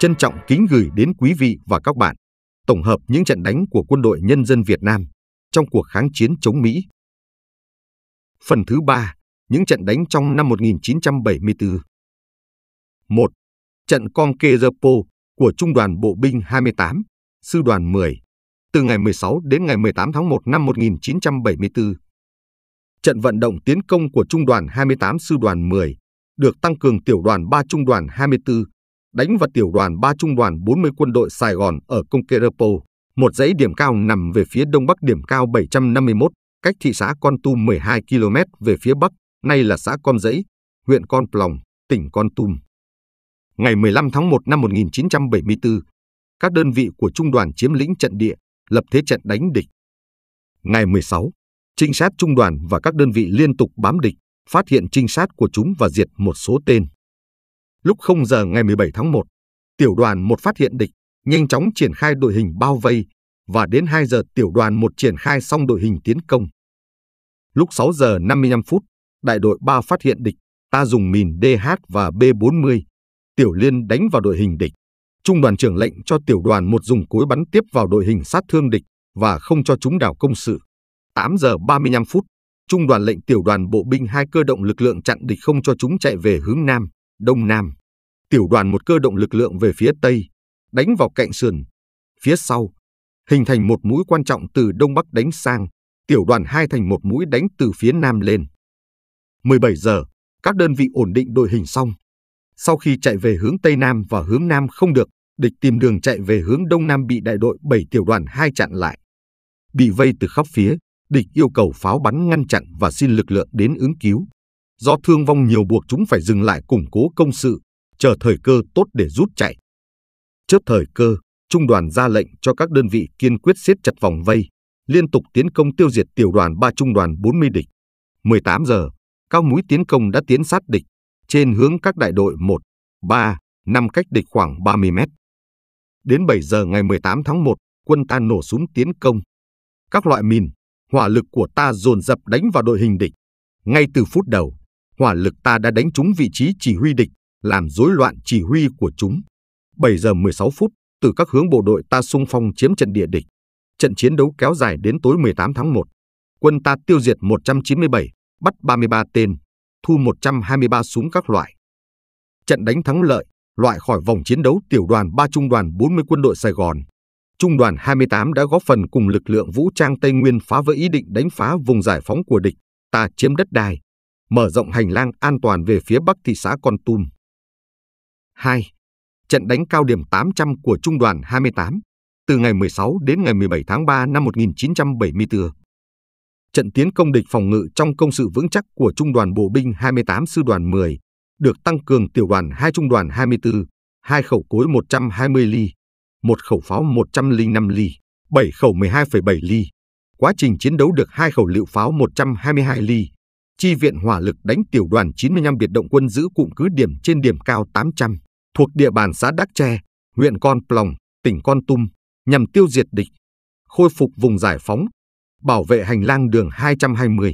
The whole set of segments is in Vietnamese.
Trân trọng kính gửi đến quý vị và các bạn tổng hợp những trận đánh của quân đội nhân dân Việt Nam trong cuộc kháng chiến chống Mỹ. Phần thứ 3, những trận đánh trong năm 1974. 1. Trận Con Conquerpo của Trung đoàn Bộ binh 28, Sư đoàn 10, từ ngày 16 đến ngày 18 tháng 1 năm 1974. Trận vận động tiến công của Trung đoàn 28 Sư đoàn 10 được tăng cường tiểu đoàn 3 Trung đoàn 24 đánh vào tiểu đoàn 3 trung đoàn 40 quân đội Sài Gòn ở Công Kerepo, một dãy điểm cao nằm về phía đông bắc điểm cao 751, cách thị xã Con Tum 12 km về phía bắc, nay là xã Con Dãy, huyện Con Plòng, tỉnh Con Tum. Ngày 15 tháng 1 năm 1974, các đơn vị của trung đoàn chiếm lĩnh trận địa, lập thế trận đánh địch. Ngày 16, trinh sát trung đoàn và các đơn vị liên tục bám địch, phát hiện trinh sát của chúng và diệt một số tên. Lúc 0 giờ ngày 17 tháng 1, tiểu đoàn 1 phát hiện địch, nhanh chóng triển khai đội hình bao vây và đến 2 giờ tiểu đoàn 1 triển khai xong đội hình tiến công. Lúc 6 giờ 55 phút, đại đội 3 phát hiện địch, ta dùng mìn DH và B40, tiểu liên đánh vào đội hình địch. Trung đoàn trưởng lệnh cho tiểu đoàn 1 dùng cối bắn tiếp vào đội hình sát thương địch và không cho chúng đảo công sự. 8 giờ 35 phút, trung đoàn lệnh tiểu đoàn bộ binh hai cơ động lực lượng chặn địch không cho chúng chạy về hướng nam đông nam. Tiểu đoàn một cơ động lực lượng về phía tây, đánh vào cạnh sườn. Phía sau, hình thành một mũi quan trọng từ đông bắc đánh sang, tiểu đoàn hai thành một mũi đánh từ phía nam lên. 17 giờ, các đơn vị ổn định đội hình xong. Sau khi chạy về hướng tây nam và hướng nam không được, địch tìm đường chạy về hướng đông nam bị đại đội 7 tiểu đoàn 2 chặn lại. Bị vây từ khắp phía, địch yêu cầu pháo bắn ngăn chặn và xin lực lượng đến ứng cứu. Do thương vong nhiều buộc chúng phải dừng lại củng cố công sự, chờ thời cơ tốt để rút chạy. Trước thời cơ, trung đoàn ra lệnh cho các đơn vị kiên quyết siết chặt vòng vây, liên tục tiến công tiêu diệt tiểu đoàn 3 trung đoàn 40 địch. 18 giờ, các mũi tiến công đã tiến sát địch, trên hướng các đại đội 1, 3, 5 cách địch khoảng 30 mét. Đến 7 giờ ngày 18 tháng 1, quân ta nổ súng tiến công. Các loại mìn, hỏa lực của ta dồn dập đánh vào đội hình địch. Ngay từ phút đầu, hỏa lực ta đã đánh trúng vị trí chỉ huy địch, làm rối loạn chỉ huy của chúng. 7 giờ 16 phút, từ các hướng bộ đội ta xung phong chiếm trận địa địch. Trận chiến đấu kéo dài đến tối 18 tháng 1. Quân ta tiêu diệt 197, bắt 33 tên, thu 123 súng các loại. Trận đánh thắng lợi, loại khỏi vòng chiến đấu tiểu đoàn 3 trung đoàn 40 quân đội Sài Gòn. Trung đoàn 28 đã góp phần cùng lực lượng vũ trang Tây Nguyên phá vỡ ý định đánh phá vùng giải phóng của địch, ta chiếm đất đai, mở rộng hành lang an toàn về phía bắc thị xã Con Tum. 2. Trận đánh cao điểm 800 của Trung đoàn 28 từ ngày 16 đến ngày 17 tháng 3 năm 1974. Trận tiến công địch phòng ngự trong công sự vững chắc của Trung đoàn Bộ binh 28 Sư đoàn 10 được tăng cường tiểu đoàn 2 Trung đoàn 24, hai khẩu cối 120 ly, một khẩu pháo 105 ly, 7 khẩu 12,7 ly. Quá trình chiến đấu được hai khẩu liệu pháo 122 ly, chi viện hỏa lực đánh tiểu đoàn 95 biệt động quân giữ cụm cứ điểm trên điểm cao 800, thuộc địa bàn xã Đắc Tre, huyện Con Plong, tỉnh Con Tum, nhằm tiêu diệt địch, khôi phục vùng giải phóng, bảo vệ hành lang đường 220.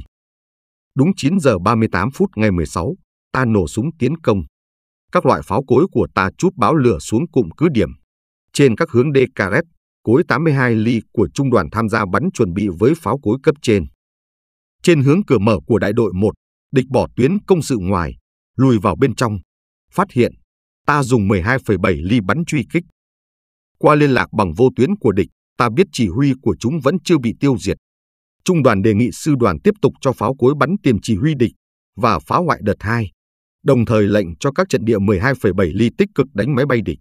Đúng 9 giờ 38 phút ngày 16, ta nổ súng tiến công. Các loại pháo cối của ta chút báo lửa xuống cụm cứ điểm. Trên các hướng DKS, cối 82 ly của trung đoàn tham gia bắn chuẩn bị với pháo cối cấp trên. Trên hướng cửa mở của đại đội 1, địch bỏ tuyến công sự ngoài, lùi vào bên trong. Phát hiện, ta dùng 12,7 ly bắn truy kích. Qua liên lạc bằng vô tuyến của địch, ta biết chỉ huy của chúng vẫn chưa bị tiêu diệt. Trung đoàn đề nghị sư đoàn tiếp tục cho pháo cối bắn tiềm chỉ huy địch và phá hoại đợt 2, đồng thời lệnh cho các trận địa 12,7 ly tích cực đánh máy bay địch.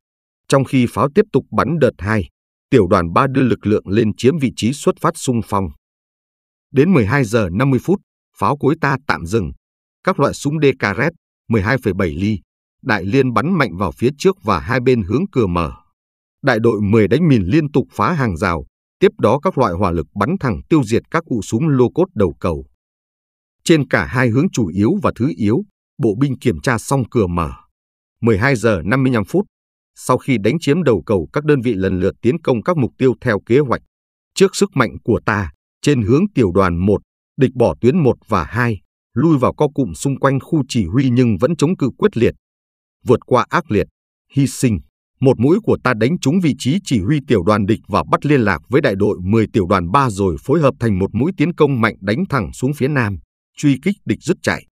Trong khi pháo tiếp tục bắn đợt 2, tiểu đoàn 3 đưa lực lượng lên chiếm vị trí xuất phát sung phong. Đến 12 giờ 50 phút, pháo cuối ta tạm dừng. Các loại súng DKRS 12,7 ly, đại liên bắn mạnh vào phía trước và hai bên hướng cửa mở. Đại đội 10 đánh mìn liên tục phá hàng rào, tiếp đó các loại hỏa lực bắn thẳng tiêu diệt các cụ súng lô cốt đầu cầu. Trên cả hai hướng chủ yếu và thứ yếu, bộ binh kiểm tra xong cửa mở. 12 giờ 55 phút, sau khi đánh chiếm đầu cầu các đơn vị lần lượt tiến công các mục tiêu theo kế hoạch. Trước sức mạnh của ta, trên hướng tiểu đoàn 1, địch bỏ tuyến 1 và 2, lui vào co cụm xung quanh khu chỉ huy nhưng vẫn chống cự quyết liệt. Vượt qua ác liệt, hy sinh, một mũi của ta đánh trúng vị trí chỉ huy tiểu đoàn địch và bắt liên lạc với đại đội 10 tiểu đoàn 3 rồi phối hợp thành một mũi tiến công mạnh đánh thẳng xuống phía nam, truy kích địch rút chạy.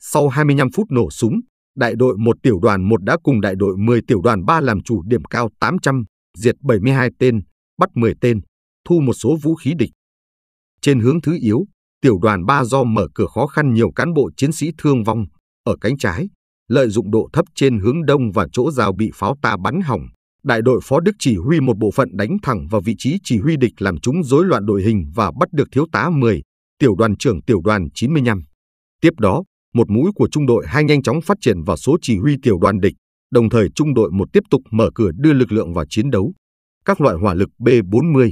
Sau 25 phút nổ súng, đại đội 1 tiểu đoàn 1 đã cùng đại đội 10 tiểu đoàn 3 làm chủ điểm cao 800, diệt 72 tên, bắt 10 tên, thu một số vũ khí địch trên hướng thứ yếu, tiểu đoàn 3 do mở cửa khó khăn nhiều cán bộ chiến sĩ thương vong ở cánh trái, lợi dụng độ thấp trên hướng đông và chỗ rào bị pháo ta bắn hỏng, đại đội phó Đức chỉ huy một bộ phận đánh thẳng vào vị trí chỉ huy địch làm chúng rối loạn đội hình và bắt được thiếu tá 10, tiểu đoàn trưởng tiểu đoàn 95. Tiếp đó, một mũi của trung đội hai nhanh chóng phát triển vào số chỉ huy tiểu đoàn địch, đồng thời trung đội một tiếp tục mở cửa đưa lực lượng vào chiến đấu. Các loại hỏa lực B-40,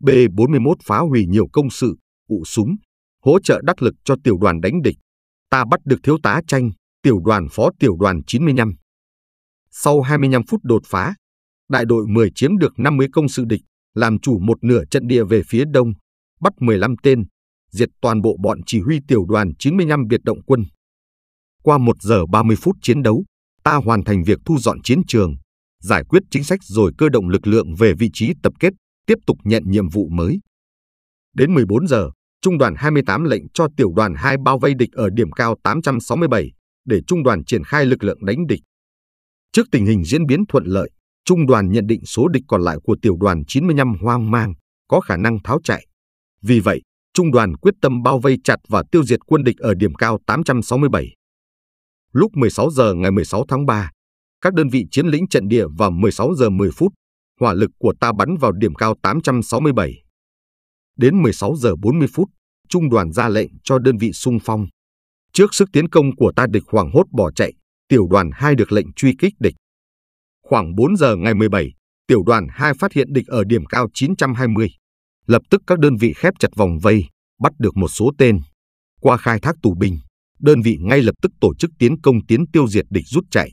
B-41 phá hủy nhiều công sự, ụ súng, hỗ trợ đắc lực cho tiểu đoàn đánh địch. Ta bắt được thiếu tá tranh, tiểu đoàn phó tiểu đoàn 95. Sau 25 phút đột phá, đại đội 10 chiếm được 50 công sự địch, làm chủ một nửa trận địa về phía đông, bắt 15 tên, diệt toàn bộ bọn chỉ huy tiểu đoàn 95 biệt động quân. Qua 1 giờ 30 phút chiến đấu, ta hoàn thành việc thu dọn chiến trường, giải quyết chính sách rồi cơ động lực lượng về vị trí tập kết tiếp tục nhận nhiệm vụ mới. Đến 14 giờ, Trung đoàn 28 lệnh cho tiểu đoàn 2 bao vây địch ở điểm cao 867 để Trung đoàn triển khai lực lượng đánh địch. Trước tình hình diễn biến thuận lợi, Trung đoàn nhận định số địch còn lại của tiểu đoàn 95 hoang mang, có khả năng tháo chạy. Vì vậy, Trung đoàn quyết tâm bao vây chặt và tiêu diệt quân địch ở điểm cao 867. Lúc 16 giờ ngày 16 tháng 3, các đơn vị chiếm lĩnh trận địa vào 16 giờ 10 phút hỏa lực của ta bắn vào điểm cao 867. Đến 16 giờ 40 phút, trung đoàn ra lệnh cho đơn vị sung phong. Trước sức tiến công của ta địch hoảng hốt bỏ chạy, tiểu đoàn 2 được lệnh truy kích địch. Khoảng 4 giờ ngày 17, tiểu đoàn 2 phát hiện địch ở điểm cao 920. Lập tức các đơn vị khép chặt vòng vây, bắt được một số tên. Qua khai thác tù binh, đơn vị ngay lập tức tổ chức tiến công tiến tiêu diệt địch rút chạy.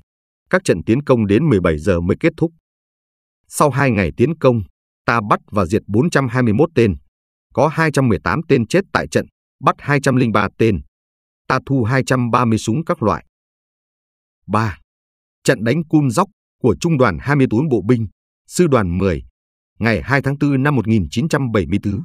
Các trận tiến công đến 17 giờ mới kết thúc. Sau hai ngày tiến công, ta bắt và diệt 421 tên, có 218 tên chết tại trận, bắt 203 tên. Ta thu 230 súng các loại. 3. Trận đánh cun dốc của Trung đoàn 24 Bộ binh, Sư đoàn 10, ngày 2 tháng 4 năm 1974.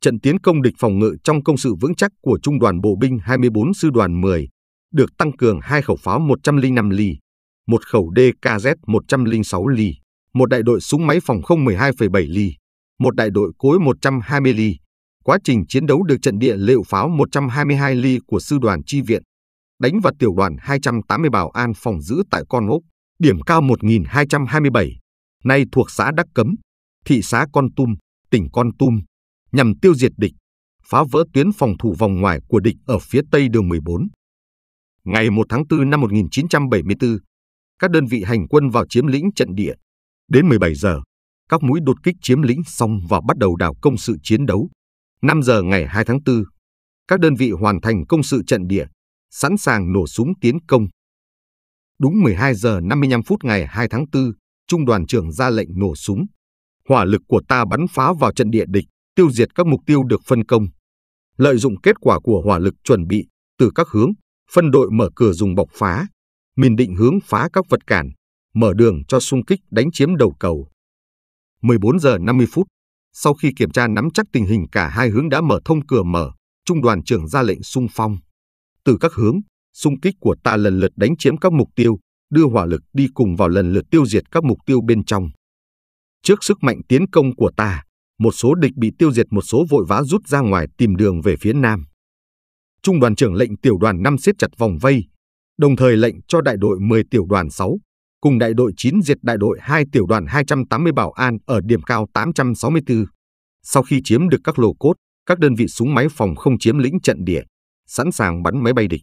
Trận tiến công địch phòng ngự trong công sự vững chắc của Trung đoàn Bộ binh 24 Sư đoàn 10 được tăng cường hai khẩu pháo 105 ly, một khẩu DKZ 106 ly một đại đội súng máy phòng không 12,7 ly, một đại đội cối 120 ly. Quá trình chiến đấu được trận địa liệu pháo 122 ly của sư đoàn chi viện, đánh vào tiểu đoàn 280 bảo an phòng giữ tại Con Ốc, điểm cao 1227, nay thuộc xã Đắc Cấm, thị xã Con Tum, tỉnh Con Tum, nhằm tiêu diệt địch, phá vỡ tuyến phòng thủ vòng ngoài của địch ở phía tây đường 14. Ngày 1 tháng 4 năm 1974, các đơn vị hành quân vào chiếm lĩnh trận địa, Đến 17 giờ, các mũi đột kích chiếm lĩnh xong và bắt đầu đảo công sự chiến đấu. 5 giờ ngày 2 tháng 4, các đơn vị hoàn thành công sự trận địa, sẵn sàng nổ súng tiến công. Đúng 12 giờ 55 phút ngày 2 tháng 4, Trung đoàn trưởng ra lệnh nổ súng. Hỏa lực của ta bắn phá vào trận địa địch, tiêu diệt các mục tiêu được phân công. Lợi dụng kết quả của hỏa lực chuẩn bị từ các hướng, phân đội mở cửa dùng bọc phá, mìn định hướng phá các vật cản, mở đường cho xung kích đánh chiếm đầu cầu. 14 giờ 50 phút, sau khi kiểm tra nắm chắc tình hình cả hai hướng đã mở thông cửa mở, trung đoàn trưởng ra lệnh xung phong. Từ các hướng, xung kích của ta lần lượt đánh chiếm các mục tiêu, đưa hỏa lực đi cùng vào lần lượt tiêu diệt các mục tiêu bên trong. Trước sức mạnh tiến công của ta, một số địch bị tiêu diệt một số vội vã rút ra ngoài tìm đường về phía nam. Trung đoàn trưởng lệnh tiểu đoàn 5 siết chặt vòng vây, đồng thời lệnh cho đại đội 10 tiểu đoàn 6 cùng đại đội 9 diệt đại đội 2 tiểu đoàn 280 bảo an ở điểm cao 864. Sau khi chiếm được các lô cốt, các đơn vị súng máy phòng không chiếm lĩnh trận địa, sẵn sàng bắn máy bay địch.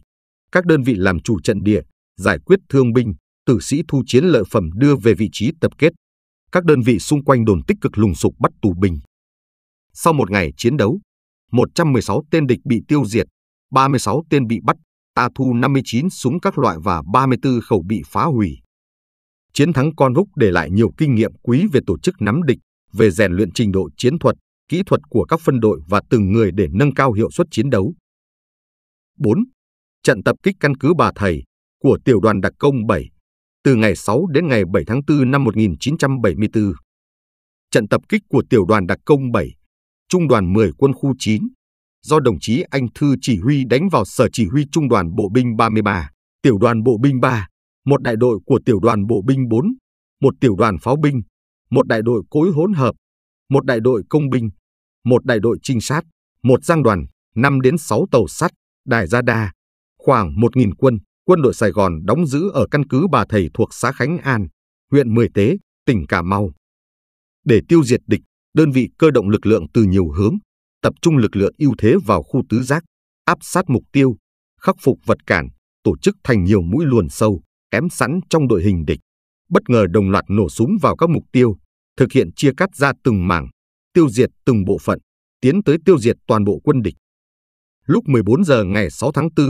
Các đơn vị làm chủ trận địa, giải quyết thương binh, tử sĩ thu chiến lợi phẩm đưa về vị trí tập kết. Các đơn vị xung quanh đồn tích cực lùng sục bắt tù binh. Sau một ngày chiến đấu, 116 tên địch bị tiêu diệt, 36 tên bị bắt, ta thu 59 súng các loại và 34 khẩu bị phá hủy. Chiến thắng con Rúc để lại nhiều kinh nghiệm quý về tổ chức nắm địch, về rèn luyện trình độ chiến thuật, kỹ thuật của các phân đội và từng người để nâng cao hiệu suất chiến đấu. 4. Trận tập kích căn cứ Bà Thầy của Tiểu đoàn Đặc công 7 từ ngày 6 đến ngày 7 tháng 4 năm 1974. Trận tập kích của Tiểu đoàn Đặc công 7, Trung đoàn 10 quân khu 9, do đồng chí Anh Thư chỉ huy đánh vào Sở Chỉ huy Trung đoàn Bộ binh 33, Tiểu đoàn Bộ binh 3, một đại đội của tiểu đoàn bộ binh 4, một tiểu đoàn pháo binh, một đại đội cối hỗn hợp, một đại đội công binh, một đại đội trinh sát, một giang đoàn, 5 đến 6 tàu sắt, đài gia đa, khoảng 1.000 quân, quân đội Sài Gòn đóng giữ ở căn cứ bà thầy thuộc xã Khánh An, huyện Mười Tế, tỉnh Cà Mau. Để tiêu diệt địch, đơn vị cơ động lực lượng từ nhiều hướng, tập trung lực lượng ưu thế vào khu tứ giác, áp sát mục tiêu, khắc phục vật cản, tổ chức thành nhiều mũi luồn sâu kém sẵn trong đội hình địch, bất ngờ đồng loạt nổ súng vào các mục tiêu, thực hiện chia cắt ra từng mảng, tiêu diệt từng bộ phận, tiến tới tiêu diệt toàn bộ quân địch. Lúc 14 giờ ngày 6 tháng 4,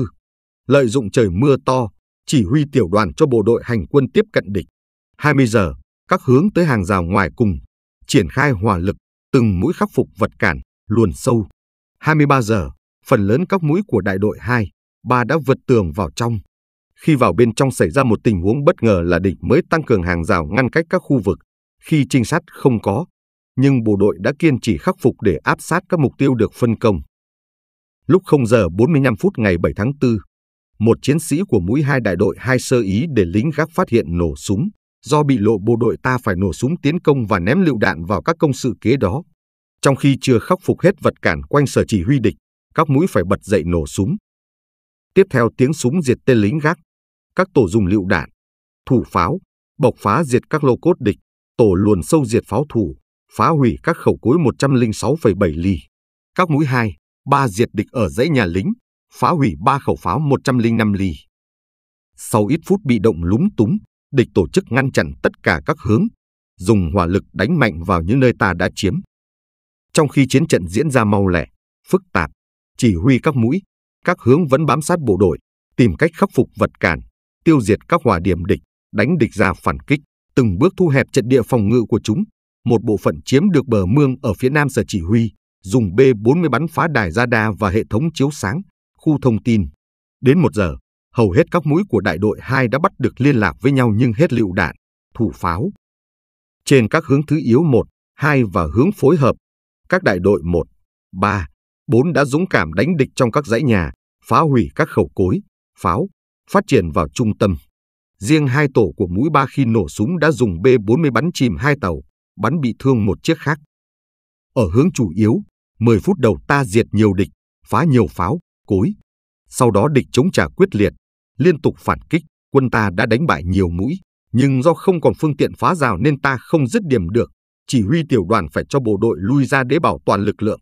lợi dụng trời mưa to, chỉ huy tiểu đoàn cho bộ đội hành quân tiếp cận địch. 20 giờ, các hướng tới hàng rào ngoài cùng, triển khai hỏa lực, từng mũi khắc phục vật cản, luồn sâu. 23 giờ, phần lớn các mũi của đại đội 2, 3 đã vượt tường vào trong, khi vào bên trong xảy ra một tình huống bất ngờ là địch mới tăng cường hàng rào ngăn cách các khu vực, khi trinh sát không có, nhưng bộ đội đã kiên trì khắc phục để áp sát các mục tiêu được phân công. Lúc 0 giờ 45 phút ngày 7 tháng 4, một chiến sĩ của mũi hai đại đội hai sơ ý để lính gác phát hiện nổ súng. Do bị lộ bộ đội ta phải nổ súng tiến công và ném lựu đạn vào các công sự kế đó. Trong khi chưa khắc phục hết vật cản quanh sở chỉ huy địch, các mũi phải bật dậy nổ súng. Tiếp theo tiếng súng diệt tên lính gác, các tổ dùng lựu đạn, thủ pháo, bọc phá diệt các lô cốt địch, tổ luồn sâu diệt pháo thủ, phá hủy các khẩu cối 106,7 ly, các mũi 2, 3 diệt địch ở dãy nhà lính, phá hủy 3 khẩu pháo 105 ly. Sau ít phút bị động lúng túng, địch tổ chức ngăn chặn tất cả các hướng, dùng hỏa lực đánh mạnh vào những nơi ta đã chiếm. Trong khi chiến trận diễn ra mau lẹ, phức tạp, chỉ huy các mũi, các hướng vẫn bám sát bộ đội, tìm cách khắc phục vật cản, tiêu diệt các hỏa điểm địch, đánh địch ra phản kích, từng bước thu hẹp trận địa phòng ngự của chúng. Một bộ phận chiếm được bờ mương ở phía nam sở chỉ huy, dùng B-40 bắn phá đài radar và hệ thống chiếu sáng, khu thông tin. Đến một giờ, hầu hết các mũi của đại đội 2 đã bắt được liên lạc với nhau nhưng hết lựu đạn, thủ pháo. Trên các hướng thứ yếu 1, 2 và hướng phối hợp, các đại đội 1, 3, 4 đã dũng cảm đánh địch trong các dãy nhà, phá hủy các khẩu cối, pháo, phát triển vào trung tâm. Riêng hai tổ của mũi ba khi nổ súng đã dùng B-40 bắn chìm hai tàu, bắn bị thương một chiếc khác. Ở hướng chủ yếu, 10 phút đầu ta diệt nhiều địch, phá nhiều pháo, cối. Sau đó địch chống trả quyết liệt, liên tục phản kích, quân ta đã đánh bại nhiều mũi. Nhưng do không còn phương tiện phá rào nên ta không dứt điểm được, chỉ huy tiểu đoàn phải cho bộ đội lui ra để bảo toàn lực lượng.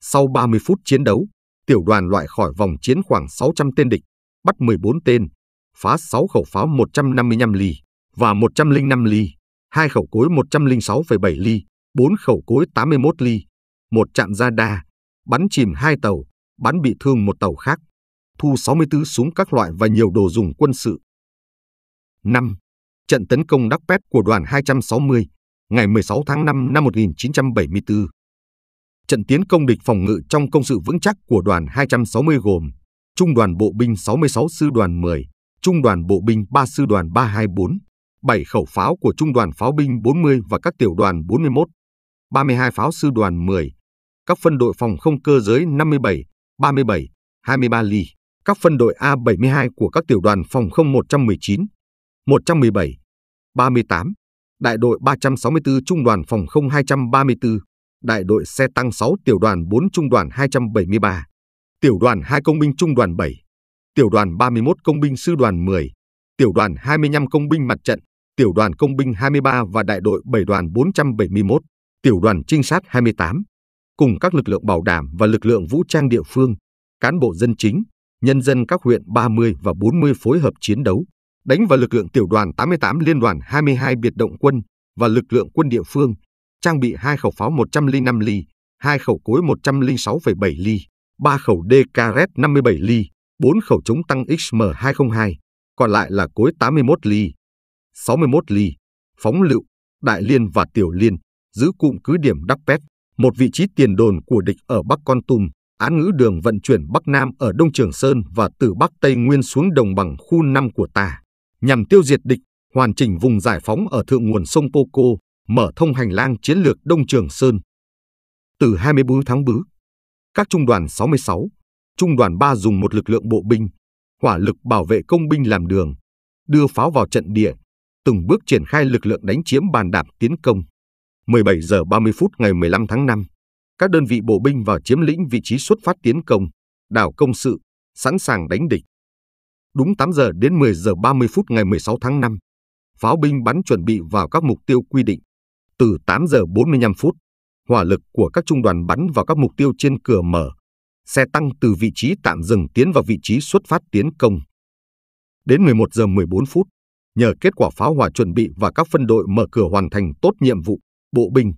Sau 30 phút chiến đấu, tiểu đoàn loại khỏi vòng chiến khoảng 600 tên địch, bắt 14 tên, phá 6 khẩu pháo 155 ly và 105 ly, 2 khẩu cối 106,7 ly, 4 khẩu cối 81 ly, một chạm ra radar, bắn chìm hai tàu, bắn bị thương một tàu khác, thu 64 súng các loại và nhiều đồ dùng quân sự. 5. Trận tấn công đắc pép của đoàn 260 ngày 16 tháng 5 năm 1974. Trận tiến công địch phòng ngự trong công sự vững chắc của đoàn 260 gồm Trung đoàn Bộ binh 66 Sư đoàn 10, Trung đoàn Bộ binh 3 Sư đoàn 324, 7 khẩu pháo của Trung đoàn Pháo binh 40 và các tiểu đoàn 41, 32 pháo Sư đoàn 10, các phân đội phòng không cơ giới 57, 37, 23 ly, các phân đội A72 của các tiểu đoàn phòng không 119, 117, 38, đại đội 364 trung đoàn phòng không 234, đại đội xe tăng 6 tiểu đoàn 4 trung đoàn 273 tiểu đoàn 2 công binh trung đoàn 7, tiểu đoàn 31 công binh sư đoàn 10, tiểu đoàn 25 công binh mặt trận, tiểu đoàn công binh 23 và đại đội 7 đoàn 471, tiểu đoàn trinh sát 28, cùng các lực lượng bảo đảm và lực lượng vũ trang địa phương, cán bộ dân chính, nhân dân các huyện 30 và 40 phối hợp chiến đấu, đánh vào lực lượng tiểu đoàn 88 liên đoàn 22 biệt động quân và lực lượng quân địa phương, trang bị hai khẩu pháo 105 ly, hai khẩu cối 106,7 ly. 3 khẩu DKRED 57 ly, 4 khẩu chống tăng XM202, còn lại là cối 81 ly, 61 ly, phóng lựu, đại liên và tiểu liên, giữ cụm cứ điểm Đắc Pét, một vị trí tiền đồn của địch ở Bắc Con Tum, án ngữ đường vận chuyển Bắc Nam ở Đông Trường Sơn và từ Bắc Tây Nguyên xuống đồng bằng khu 5 của ta, nhằm tiêu diệt địch, hoàn chỉnh vùng giải phóng ở thượng nguồn sông Poco, mở thông hành lang chiến lược Đông Trường Sơn. Từ 24 tháng Bứ, các trung đoàn 66, trung đoàn 3 dùng một lực lượng bộ binh, hỏa lực bảo vệ công binh làm đường, đưa pháo vào trận địa, từng bước triển khai lực lượng đánh chiếm bàn đạp tiến công. 17 giờ 30 phút ngày 15 tháng 5, các đơn vị bộ binh vào chiếm lĩnh vị trí xuất phát tiến công, đảo công sự, sẵn sàng đánh địch. Đúng 8 giờ đến 10 giờ 30 phút ngày 16 tháng 5, pháo binh bắn chuẩn bị vào các mục tiêu quy định. Từ 8 giờ 45 phút, hỏa lực của các trung đoàn bắn vào các mục tiêu trên cửa mở, xe tăng từ vị trí tạm dừng tiến vào vị trí xuất phát tiến công. Đến 11 giờ 14 phút, nhờ kết quả pháo hỏa chuẩn bị và các phân đội mở cửa hoàn thành tốt nhiệm vụ, bộ binh,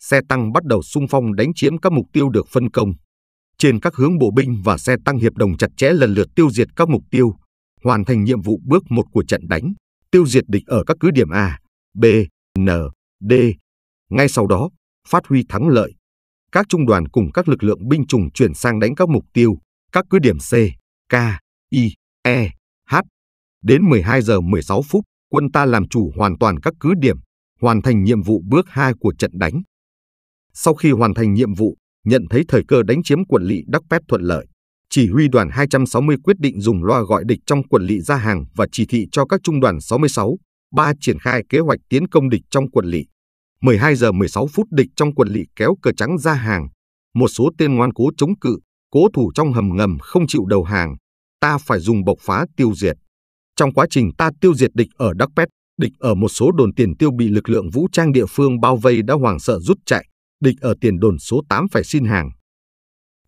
xe tăng bắt đầu xung phong đánh chiếm các mục tiêu được phân công. Trên các hướng bộ binh và xe tăng hiệp đồng chặt chẽ lần lượt tiêu diệt các mục tiêu, hoàn thành nhiệm vụ bước 1 của trận đánh, tiêu diệt địch ở các cứ điểm A, B, N, D. Ngay sau đó, phát huy thắng lợi. Các trung đoàn cùng các lực lượng binh chủng chuyển sang đánh các mục tiêu, các cứ điểm C, K, I, E, H. Đến 12 giờ 16 phút, quân ta làm chủ hoàn toàn các cứ điểm, hoàn thành nhiệm vụ bước 2 của trận đánh. Sau khi hoàn thành nhiệm vụ, nhận thấy thời cơ đánh chiếm quận lỵ Đắc Pét thuận lợi, chỉ huy đoàn 260 quyết định dùng loa gọi địch trong quận lỵ ra hàng và chỉ thị cho các trung đoàn 66, 3 triển khai kế hoạch tiến công địch trong quận lỵ. 12 giờ 16 phút địch trong quần lỵ kéo cờ trắng ra hàng, một số tên ngoan cố chống cự, cố thủ trong hầm ngầm không chịu đầu hàng, ta phải dùng bộc phá tiêu diệt. Trong quá trình ta tiêu diệt địch ở Đắc Pét, địch ở một số đồn tiền tiêu bị lực lượng vũ trang địa phương bao vây đã hoảng sợ rút chạy, địch ở tiền đồn số 8 phải xin hàng.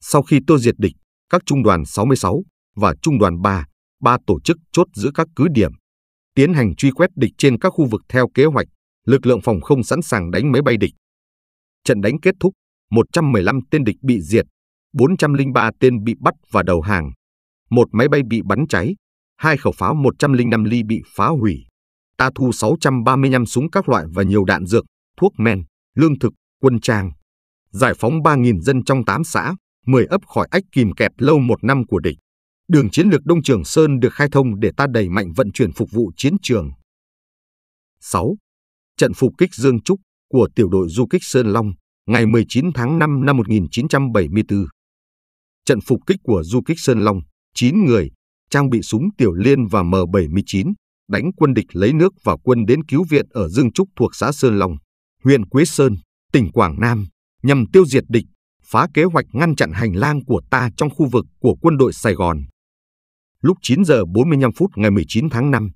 Sau khi tiêu diệt địch, các trung đoàn 66 và trung đoàn 3, ba tổ chức chốt giữ các cứ điểm, tiến hành truy quét địch trên các khu vực theo kế hoạch lực lượng phòng không sẵn sàng đánh máy bay địch. Trận đánh kết thúc, 115 tên địch bị diệt, 403 tên bị bắt và đầu hàng. Một máy bay bị bắn cháy, hai khẩu pháo 105 ly bị phá hủy. Ta thu 635 súng các loại và nhiều đạn dược, thuốc men, lương thực, quân trang. Giải phóng 3.000 dân trong 8 xã, 10 ấp khỏi ách kìm kẹp lâu một năm của địch. Đường chiến lược Đông Trường Sơn được khai thông để ta đẩy mạnh vận chuyển phục vụ chiến trường. 6 trận phục kích Dương Trúc của tiểu đội du kích Sơn Long ngày 19 tháng 5 năm 1974. Trận phục kích của du kích Sơn Long, 9 người, trang bị súng tiểu liên và M79, đánh quân địch lấy nước và quân đến cứu viện ở Dương Trúc thuộc xã Sơn Long, huyện Quế Sơn, tỉnh Quảng Nam, nhằm tiêu diệt địch, phá kế hoạch ngăn chặn hành lang của ta trong khu vực của quân đội Sài Gòn. Lúc 9 giờ 45 phút ngày 19 tháng 5,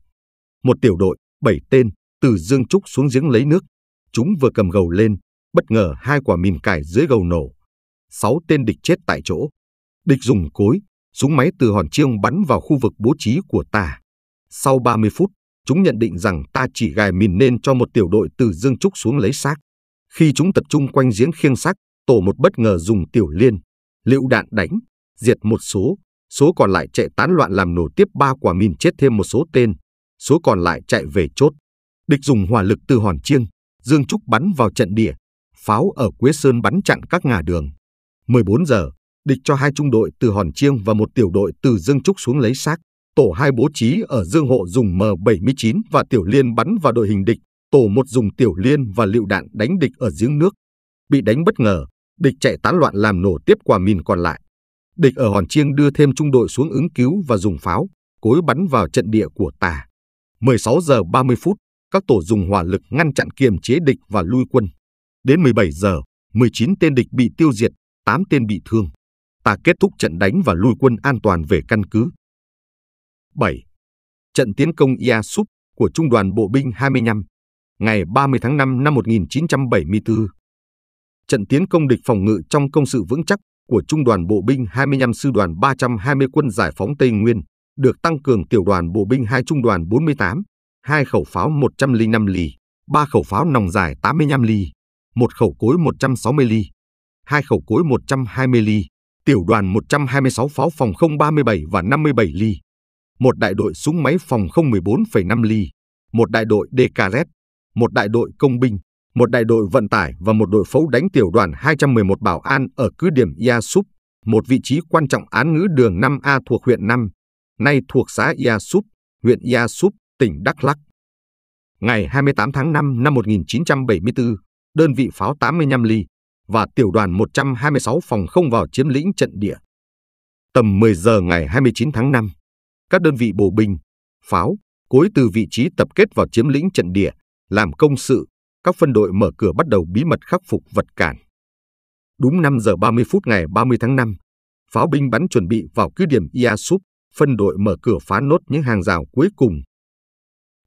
một tiểu đội, 7 tên, từ dương trúc xuống giếng lấy nước. Chúng vừa cầm gầu lên, bất ngờ hai quả mìn cải dưới gầu nổ. Sáu tên địch chết tại chỗ. Địch dùng cối, súng máy từ hòn chiêng bắn vào khu vực bố trí của ta. Sau 30 phút, chúng nhận định rằng ta chỉ gài mìn nên cho một tiểu đội từ dương trúc xuống lấy xác. Khi chúng tập trung quanh giếng khiêng xác, tổ một bất ngờ dùng tiểu liên, liệu đạn đánh, diệt một số, số còn lại chạy tán loạn làm nổ tiếp ba quả mìn chết thêm một số tên, số còn lại chạy về chốt. Địch dùng hỏa lực từ hòn chiêng, dương trúc bắn vào trận địa, pháo ở Quế Sơn bắn chặn các ngả đường. 14 giờ, địch cho hai trung đội từ hòn chiêng và một tiểu đội từ dương trúc xuống lấy xác. Tổ 2 bố trí ở Dương Hộ dùng M79 và Tiểu Liên bắn vào đội hình địch, tổ 1 dùng Tiểu Liên và lựu đạn đánh địch ở giếng nước. Bị đánh bất ngờ, địch chạy tán loạn làm nổ tiếp quả mìn còn lại. Địch ở Hòn Chiêng đưa thêm trung đội xuống ứng cứu và dùng pháo, cối bắn vào trận địa của tà. 16 giờ 30 phút, các tổ dùng hỏa lực ngăn chặn kiềm chế địch và lui quân. Đến 17 giờ, 19 tên địch bị tiêu diệt, 8 tên bị thương. Ta kết thúc trận đánh và lui quân an toàn về căn cứ. 7. Trận tiến công Ia Súp của Trung đoàn Bộ binh 25, ngày 30 tháng 5 năm 1974. Trận tiến công địch phòng ngự trong công sự vững chắc của Trung đoàn Bộ binh 25 Sư đoàn 320 Quân Giải phóng Tây Nguyên được tăng cường tiểu đoàn Bộ binh 2 Trung đoàn 48 2 khẩu pháo 105 ly, 3 khẩu pháo nòng dài 85 ly, 1 khẩu cối 160 ly, 2 khẩu cối 120 ly, tiểu đoàn 126 pháo phòng không 37 và 57 ly, một đại đội súng máy phòng không 14,5 ly, một đại đội DKZ, một đại đội công binh, một đại đội vận tải và một đội phẫu đánh tiểu đoàn 211 bảo an ở cứ điểm Yasup, một vị trí quan trọng án ngữ đường 5A thuộc huyện 5, nay thuộc xã Yasup, huyện Yasup tỉnh Đắk Lắk. Ngày 28 tháng 5 năm 1974, đơn vị pháo 85 ly và tiểu đoàn 126 phòng không vào chiếm lĩnh trận địa. Tầm 10 giờ ngày 29 tháng 5, các đơn vị bộ binh, pháo, cối từ vị trí tập kết vào chiếm lĩnh trận địa, làm công sự, các phân đội mở cửa bắt đầu bí mật khắc phục vật cản. Đúng 5 giờ 30 phút ngày 30 tháng 5, pháo binh bắn chuẩn bị vào cứ điểm Ia Súp, phân đội mở cửa phá nốt những hàng rào cuối cùng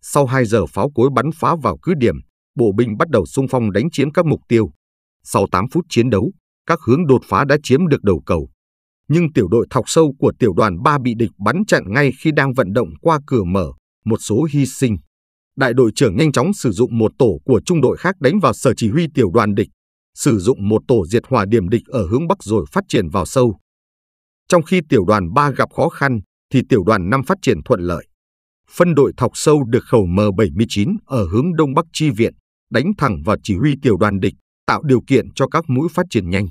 sau 2 giờ pháo cối bắn phá vào cứ điểm, bộ binh bắt đầu xung phong đánh chiếm các mục tiêu. Sau 8 phút chiến đấu, các hướng đột phá đã chiếm được đầu cầu. Nhưng tiểu đội thọc sâu của tiểu đoàn 3 bị địch bắn chặn ngay khi đang vận động qua cửa mở, một số hy sinh. Đại đội trưởng nhanh chóng sử dụng một tổ của trung đội khác đánh vào sở chỉ huy tiểu đoàn địch, sử dụng một tổ diệt hòa điểm địch ở hướng bắc rồi phát triển vào sâu. Trong khi tiểu đoàn 3 gặp khó khăn, thì tiểu đoàn 5 phát triển thuận lợi phân đội thọc sâu được khẩu M79 ở hướng Đông Bắc chi viện, đánh thẳng vào chỉ huy tiểu đoàn địch, tạo điều kiện cho các mũi phát triển nhanh.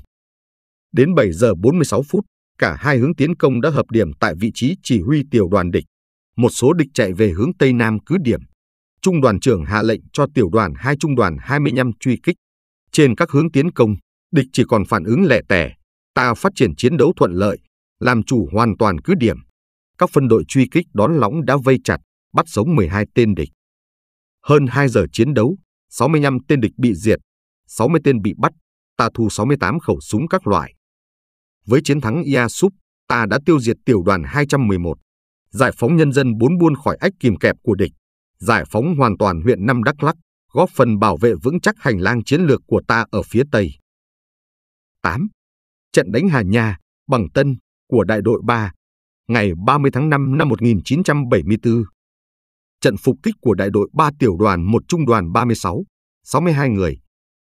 Đến 7 giờ 46 phút, cả hai hướng tiến công đã hợp điểm tại vị trí chỉ huy tiểu đoàn địch. Một số địch chạy về hướng Tây Nam cứ điểm. Trung đoàn trưởng hạ lệnh cho tiểu đoàn hai trung đoàn 25 truy kích. Trên các hướng tiến công, địch chỉ còn phản ứng lẻ tẻ, ta phát triển chiến đấu thuận lợi, làm chủ hoàn toàn cứ điểm. Các phân đội truy kích đón lóng đã vây chặt, bắt sống 12 tên địch. Hơn 2 giờ chiến đấu, 65 tên địch bị diệt, 60 tên bị bắt, ta thu 68 khẩu súng các loại. Với chiến thắng Yasup, ta đã tiêu diệt tiểu đoàn 211, giải phóng nhân dân bốn buôn khỏi ách kìm kẹp của địch, giải phóng hoàn toàn huyện Nam Đắk Lắc, góp phần bảo vệ vững chắc hành lang chiến lược của ta ở phía Tây. 8. Trận đánh Hà Nha, Bằng Tân của đại đội 3, ngày 30 tháng 5 năm 1974 trận phục kích của đại đội 3 tiểu đoàn 1 trung đoàn 36, 62 người,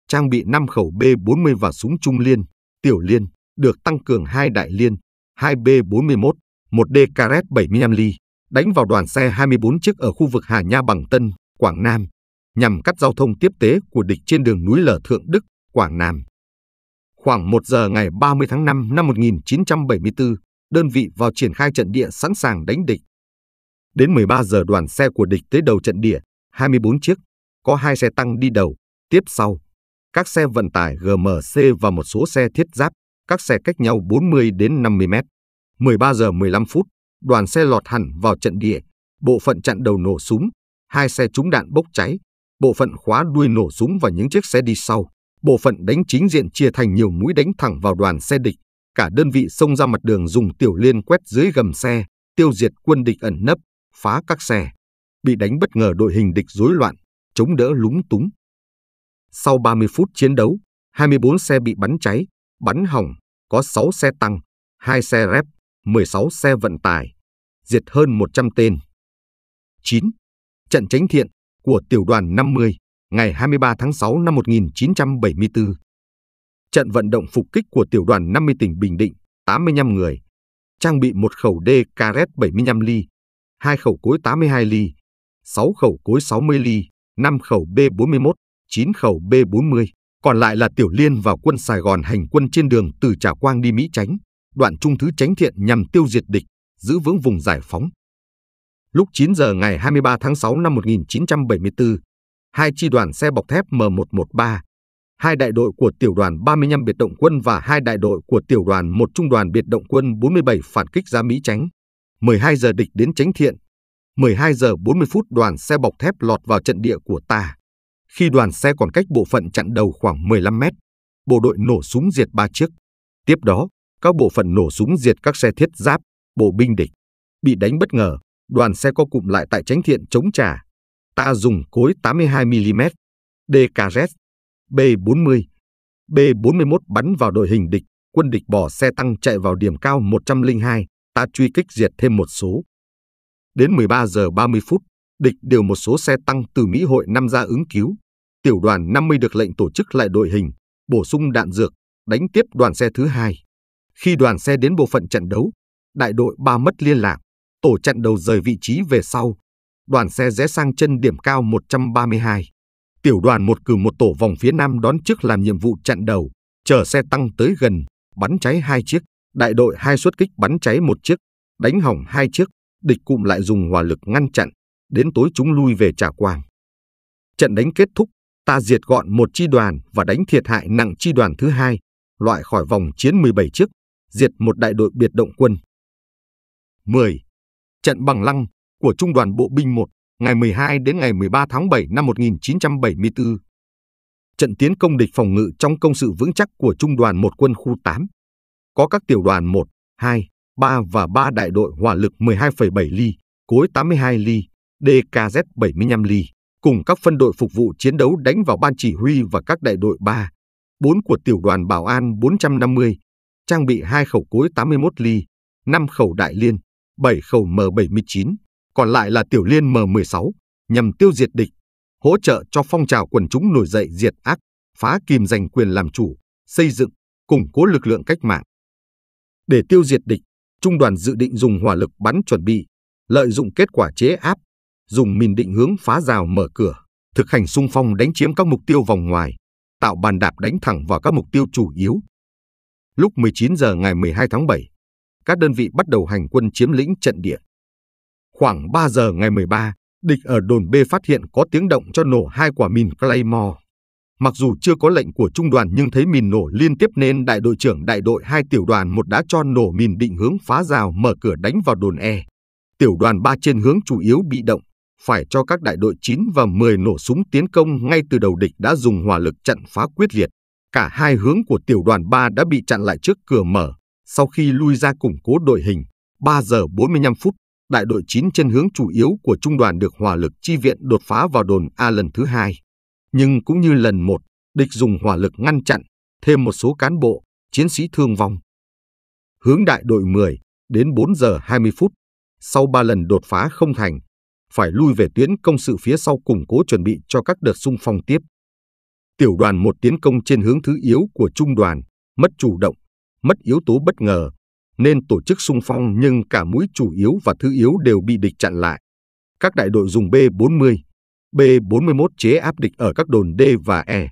trang bị 5 khẩu B-40 và súng trung liên, tiểu liên, được tăng cường 2 đại liên, 2 B-41, 1 DKRS 75 ly, đánh vào đoàn xe 24 chiếc ở khu vực Hà Nha Bằng Tân, Quảng Nam, nhằm cắt giao thông tiếp tế của địch trên đường núi Lở Thượng Đức, Quảng Nam. Khoảng 1 giờ ngày 30 tháng 5 năm 1974, đơn vị vào triển khai trận địa sẵn sàng đánh địch. Đến 13 giờ đoàn xe của địch tới đầu trận địa, 24 chiếc, có hai xe tăng đi đầu, tiếp sau. Các xe vận tải GMC và một số xe thiết giáp, các xe cách nhau 40 đến 50 mét. 13 giờ 15 phút, đoàn xe lọt hẳn vào trận địa, bộ phận chặn đầu nổ súng, hai xe trúng đạn bốc cháy, bộ phận khóa đuôi nổ súng và những chiếc xe đi sau, bộ phận đánh chính diện chia thành nhiều mũi đánh thẳng vào đoàn xe địch, cả đơn vị xông ra mặt đường dùng tiểu liên quét dưới gầm xe, tiêu diệt quân địch ẩn nấp phá các xe, bị đánh bất ngờ đội hình địch rối loạn, chống đỡ lúng túng. Sau 30 phút chiến đấu, 24 xe bị bắn cháy, bắn hỏng, có 6 xe tăng, 2 xe rép, 16 xe vận tải, diệt hơn 100 tên. 9. Trận tránh thiện của tiểu đoàn 50 ngày 23 tháng 6 năm 1974. Trận vận động phục kích của tiểu đoàn 50 tỉnh Bình Định, 85 người, trang bị một khẩu D Caret 75 ly, 2 khẩu cối 82 ly, 6 khẩu cối 60 ly, 5 khẩu B41, 9 khẩu B40. Còn lại là Tiểu Liên và quân Sài Gòn hành quân trên đường từ Trà Quang đi Mỹ Chánh, đoạn trung thứ Chánh Thiện nhằm tiêu diệt địch, giữ vững vùng giải phóng. Lúc 9 giờ ngày 23 tháng 6 năm 1974, hai chi đoàn xe bọc thép M113, hai đại đội của tiểu đoàn 35 biệt động quân và hai đại đội của tiểu đoàn một trung đoàn biệt động quân 47 phản kích ra Mỹ Chánh. 12 giờ địch đến tránh thiện. 12 giờ 40 phút đoàn xe bọc thép lọt vào trận địa của ta. Khi đoàn xe còn cách bộ phận chặn đầu khoảng 15 mét, bộ đội nổ súng diệt ba chiếc. Tiếp đó, các bộ phận nổ súng diệt các xe thiết giáp, bộ binh địch. Bị đánh bất ngờ, đoàn xe co cụm lại tại tránh thiện chống trả. Ta dùng cối 82mm, DKZ, B40, B41 bắn vào đội hình địch, quân địch bỏ xe tăng chạy vào điểm cao 102, ta truy kích diệt thêm một số. Đến 13 giờ 30 phút, địch điều một số xe tăng từ Mỹ hội năm ra ứng cứu. Tiểu đoàn 50 được lệnh tổ chức lại đội hình, bổ sung đạn dược, đánh tiếp đoàn xe thứ hai. Khi đoàn xe đến bộ phận trận đấu, đại đội ba mất liên lạc, tổ trận đầu rời vị trí về sau. Đoàn xe rẽ sang chân điểm cao 132. Tiểu đoàn một cử một tổ vòng phía nam đón trước làm nhiệm vụ chặn đầu, chờ xe tăng tới gần, bắn cháy hai chiếc. Đại đội hai xuất kích bắn cháy một chiếc, đánh hỏng hai chiếc, địch cụm lại dùng hỏa lực ngăn chặn, đến tối chúng lui về trả Quang. Trận đánh kết thúc, ta diệt gọn một chi đoàn và đánh thiệt hại nặng chi đoàn thứ hai, loại khỏi vòng chiến 17 chiếc, diệt một đại đội biệt động quân. 10. Trận Bằng Lăng của Trung đoàn Bộ binh 1 ngày 12 đến ngày 13 tháng 7 năm 1974. Trận tiến công địch phòng ngự trong công sự vững chắc của Trung đoàn 1 quân khu 8 có các tiểu đoàn 1, 2, 3 và 3 đại đội hỏa lực 12,7 ly, cối 82 ly, DKZ 75 ly, cùng các phân đội phục vụ chiến đấu đánh vào ban chỉ huy và các đại đội 3, 4 của tiểu đoàn bảo an 450, trang bị 2 khẩu cối 81 ly, 5 khẩu đại liên, 7 khẩu M79, còn lại là tiểu liên M16, nhằm tiêu diệt địch, hỗ trợ cho phong trào quần chúng nổi dậy diệt ác, phá kìm giành quyền làm chủ, xây dựng, củng cố lực lượng cách mạng. Để tiêu diệt địch, trung đoàn dự định dùng hỏa lực bắn chuẩn bị, lợi dụng kết quả chế áp, dùng mìn định hướng phá rào mở cửa, thực hành xung phong đánh chiếm các mục tiêu vòng ngoài, tạo bàn đạp đánh thẳng vào các mục tiêu chủ yếu. Lúc 19 giờ ngày 12 tháng 7, các đơn vị bắt đầu hành quân chiếm lĩnh trận địa. Khoảng 3 giờ ngày 13, địch ở đồn B phát hiện có tiếng động cho nổ hai quả mìn Claymore. Mặc dù chưa có lệnh của trung đoàn nhưng thấy mìn nổ liên tiếp nên đại đội trưởng đại đội 2 tiểu đoàn 1 đã cho nổ mìn định hướng phá rào mở cửa đánh vào đồn E. Tiểu đoàn 3 trên hướng chủ yếu bị động, phải cho các đại đội 9 và 10 nổ súng tiến công ngay từ đầu địch đã dùng hỏa lực chặn phá quyết liệt. Cả hai hướng của tiểu đoàn 3 đã bị chặn lại trước cửa mở. Sau khi lui ra củng cố đội hình, 3 giờ 45 phút, đại đội 9 trên hướng chủ yếu của trung đoàn được hỏa lực chi viện đột phá vào đồn A lần thứ hai nhưng cũng như lần một, địch dùng hỏa lực ngăn chặn, thêm một số cán bộ, chiến sĩ thương vong. Hướng đại đội 10 đến 4 giờ 20 phút, sau 3 lần đột phá không thành, phải lui về tuyến công sự phía sau củng cố chuẩn bị cho các đợt xung phong tiếp. Tiểu đoàn một tiến công trên hướng thứ yếu của trung đoàn, mất chủ động, mất yếu tố bất ngờ, nên tổ chức xung phong nhưng cả mũi chủ yếu và thứ yếu đều bị địch chặn lại. Các đại đội dùng B40, B-41 chế áp địch ở các đồn D và E.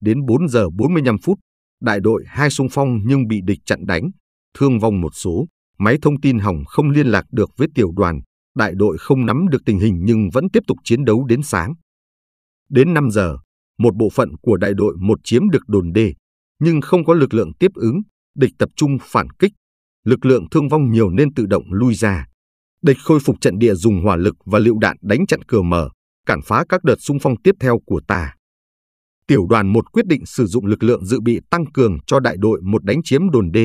Đến 4 giờ 45 phút, đại đội hai xung phong nhưng bị địch chặn đánh, thương vong một số, máy thông tin hỏng không liên lạc được với tiểu đoàn, đại đội không nắm được tình hình nhưng vẫn tiếp tục chiến đấu đến sáng. Đến 5 giờ, một bộ phận của đại đội một chiếm được đồn D, nhưng không có lực lượng tiếp ứng, địch tập trung phản kích, lực lượng thương vong nhiều nên tự động lui ra. Địch khôi phục trận địa dùng hỏa lực và lựu đạn đánh chặn cửa mở, cản phá các đợt xung phong tiếp theo của ta. Tiểu đoàn 1 quyết định sử dụng lực lượng dự bị tăng cường cho đại đội 1 đánh chiếm đồn D.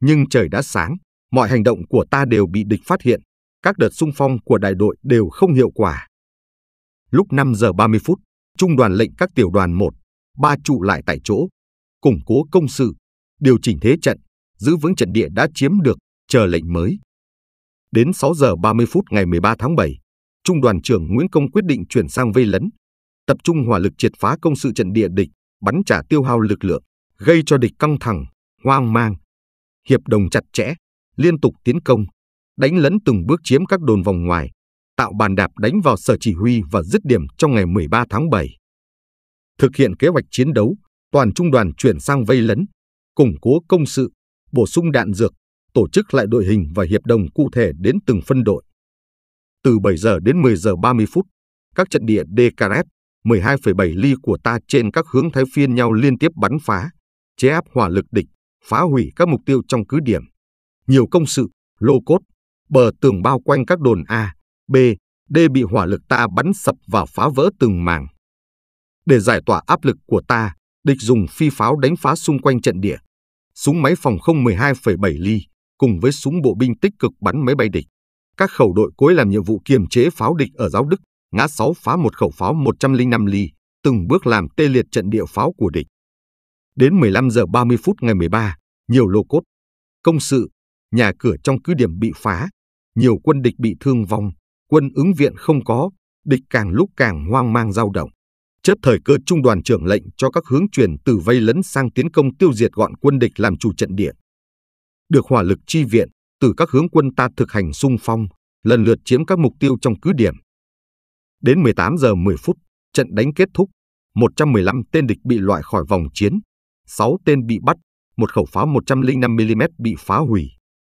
Nhưng trời đã sáng, mọi hành động của ta đều bị địch phát hiện, các đợt xung phong của đại đội đều không hiệu quả. Lúc 5 giờ 30 phút, trung đoàn lệnh các tiểu đoàn 1, ba trụ lại tại chỗ, củng cố công sự, điều chỉnh thế trận, giữ vững trận địa đã chiếm được, chờ lệnh mới. Đến 6 giờ 30 phút ngày 13 tháng 7, Trung đoàn trưởng Nguyễn Công quyết định chuyển sang vây lấn, tập trung hỏa lực triệt phá công sự trận địa địch, bắn trả tiêu hao lực lượng, gây cho địch căng thẳng, hoang mang. Hiệp đồng chặt chẽ, liên tục tiến công, đánh lấn từng bước chiếm các đồn vòng ngoài, tạo bàn đạp đánh vào sở chỉ huy và dứt điểm trong ngày 13 tháng 7. Thực hiện kế hoạch chiến đấu, toàn trung đoàn chuyển sang vây lấn, củng cố công sự, bổ sung đạn dược, tổ chức lại đội hình và hiệp đồng cụ thể đến từng phân đội từ 7 giờ đến 10 giờ 30 phút, các trận địa DKS 12,7 ly của ta trên các hướng thái phiên nhau liên tiếp bắn phá, chế áp hỏa lực địch, phá hủy các mục tiêu trong cứ điểm. Nhiều công sự, lô cốt, bờ tường bao quanh các đồn A, B, D bị hỏa lực ta bắn sập và phá vỡ từng mảng. Để giải tỏa áp lực của ta, địch dùng phi pháo đánh phá xung quanh trận địa. Súng máy phòng không 12,7 ly cùng với súng bộ binh tích cực bắn máy bay địch các khẩu đội cuối làm nhiệm vụ kiềm chế pháo địch ở giáo Đức, ngã 6 phá một khẩu pháo 105 ly, từng bước làm tê liệt trận địa pháo của địch. Đến 15 giờ 30 phút ngày 13, nhiều lô cốt, công sự, nhà cửa trong cứ điểm bị phá, nhiều quân địch bị thương vong, quân ứng viện không có, địch càng lúc càng hoang mang dao động. Chấp thời cơ trung đoàn trưởng lệnh cho các hướng truyền từ vây lấn sang tiến công tiêu diệt gọn quân địch làm chủ trận địa. Được hỏa lực chi viện, từ các hướng quân ta thực hành xung phong, lần lượt chiếm các mục tiêu trong cứ điểm. Đến 18 giờ 10 phút, trận đánh kết thúc, 115 tên địch bị loại khỏi vòng chiến, 6 tên bị bắt, một khẩu pháo 105mm bị phá hủy.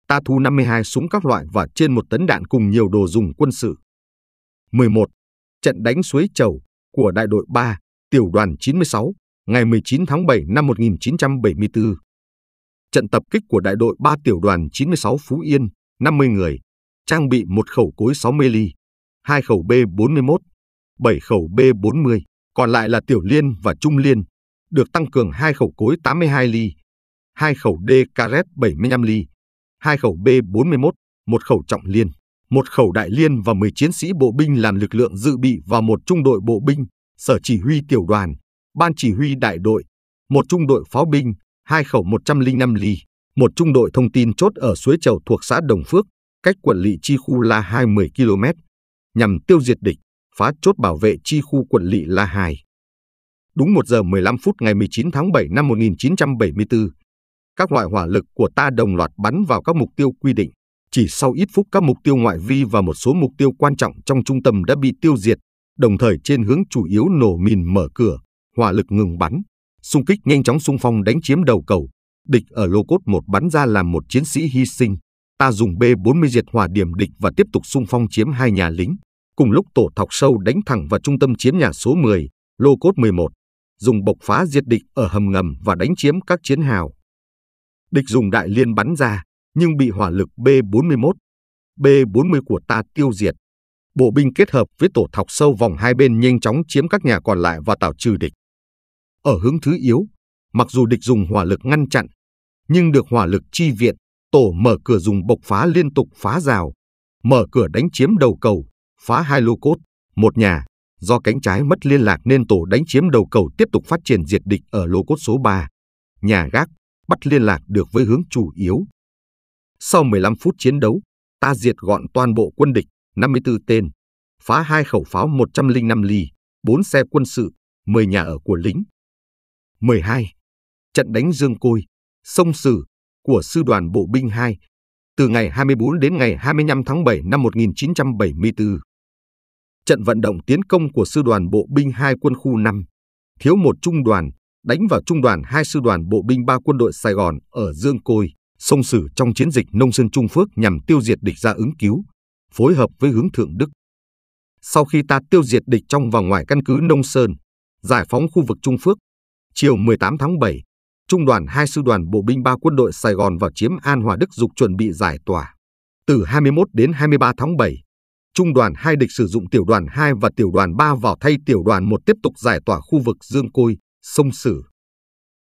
Ta thu 52 súng các loại và trên một tấn đạn cùng nhiều đồ dùng quân sự. 11. Trận đánh Suối Chầu của đại đội 3, tiểu đoàn 96, ngày 19 tháng 7 năm 1974 trận tập kích của đại đội 3 tiểu đoàn 96 Phú Yên, 50 người, trang bị một khẩu cối 60 ly, hai khẩu B41, 7 khẩu B40, còn lại là tiểu liên và trung liên, được tăng cường hai khẩu cối 82 ly, hai khẩu D Caret 75 ly, hai khẩu B41, một khẩu trọng liên, một khẩu đại liên và 10 chiến sĩ bộ binh làm lực lượng dự bị và một trung đội bộ binh, sở chỉ huy tiểu đoàn, ban chỉ huy đại đội, một trung đội pháo binh, hai khẩu 105 ly, một trung đội thông tin chốt ở suối Chầu thuộc xã Đồng Phước, cách quận lỵ chi khu La 20 km, nhằm tiêu diệt địch, phá chốt bảo vệ chi khu quận lỵ La 2. Đúng 1 giờ 15 phút ngày 19 tháng 7 năm 1974, các loại hỏa lực của ta đồng loạt bắn vào các mục tiêu quy định. Chỉ sau ít phút các mục tiêu ngoại vi và một số mục tiêu quan trọng trong trung tâm đã bị tiêu diệt, đồng thời trên hướng chủ yếu nổ mìn mở cửa, hỏa lực ngừng bắn. Xung kích nhanh chóng xung phong đánh chiếm đầu cầu, địch ở lô cốt một bắn ra làm một chiến sĩ hy sinh. Ta dùng B40 diệt hỏa điểm địch và tiếp tục xung phong chiếm hai nhà lính. Cùng lúc tổ thọc sâu đánh thẳng vào trung tâm chiếm nhà số 10, lô cốt 11, dùng bộc phá diệt địch ở hầm ngầm và đánh chiếm các chiến hào. Địch dùng đại liên bắn ra, nhưng bị hỏa lực B41, B40 của ta tiêu diệt. Bộ binh kết hợp với tổ thọc sâu vòng hai bên nhanh chóng chiếm các nhà còn lại và tạo trừ địch ở hướng thứ yếu, mặc dù địch dùng hỏa lực ngăn chặn, nhưng được hỏa lực chi viện, tổ mở cửa dùng bộc phá liên tục phá rào, mở cửa đánh chiếm đầu cầu, phá hai lô cốt, một nhà. Do cánh trái mất liên lạc nên tổ đánh chiếm đầu cầu tiếp tục phát triển diệt địch ở lô cốt số 3. Nhà gác bắt liên lạc được với hướng chủ yếu. Sau 15 phút chiến đấu, ta diệt gọn toàn bộ quân địch, 54 tên, phá hai khẩu pháo 105 ly, 4 xe quân sự, 10 nhà ở của lính, 12. Trận đánh Dương Côi, Sông Sử của Sư đoàn Bộ binh 2 từ ngày 24 đến ngày 25 tháng 7 năm 1974. Trận vận động tiến công của Sư đoàn Bộ binh 2 quân khu 5, thiếu một trung đoàn, đánh vào trung đoàn 2 Sư đoàn Bộ binh 3 quân đội Sài Gòn ở Dương Côi, Sông Sử trong chiến dịch Nông Sơn Trung Phước nhằm tiêu diệt địch ra ứng cứu, phối hợp với hướng Thượng Đức. Sau khi ta tiêu diệt địch trong và ngoài căn cứ Nông Sơn, giải phóng khu vực Trung Phước Chiều 18 tháng 7, Trung đoàn 2 Sư đoàn Bộ binh 3 Quân đội Sài Gòn vào chiếm An Hòa Đức Dục chuẩn bị giải tỏa. Từ 21 đến 23 tháng 7, Trung đoàn 2 địch sử dụng tiểu đoàn 2 và tiểu đoàn 3 vào thay tiểu đoàn 1 tiếp tục giải tỏa khu vực Dương Côi, sông Sử.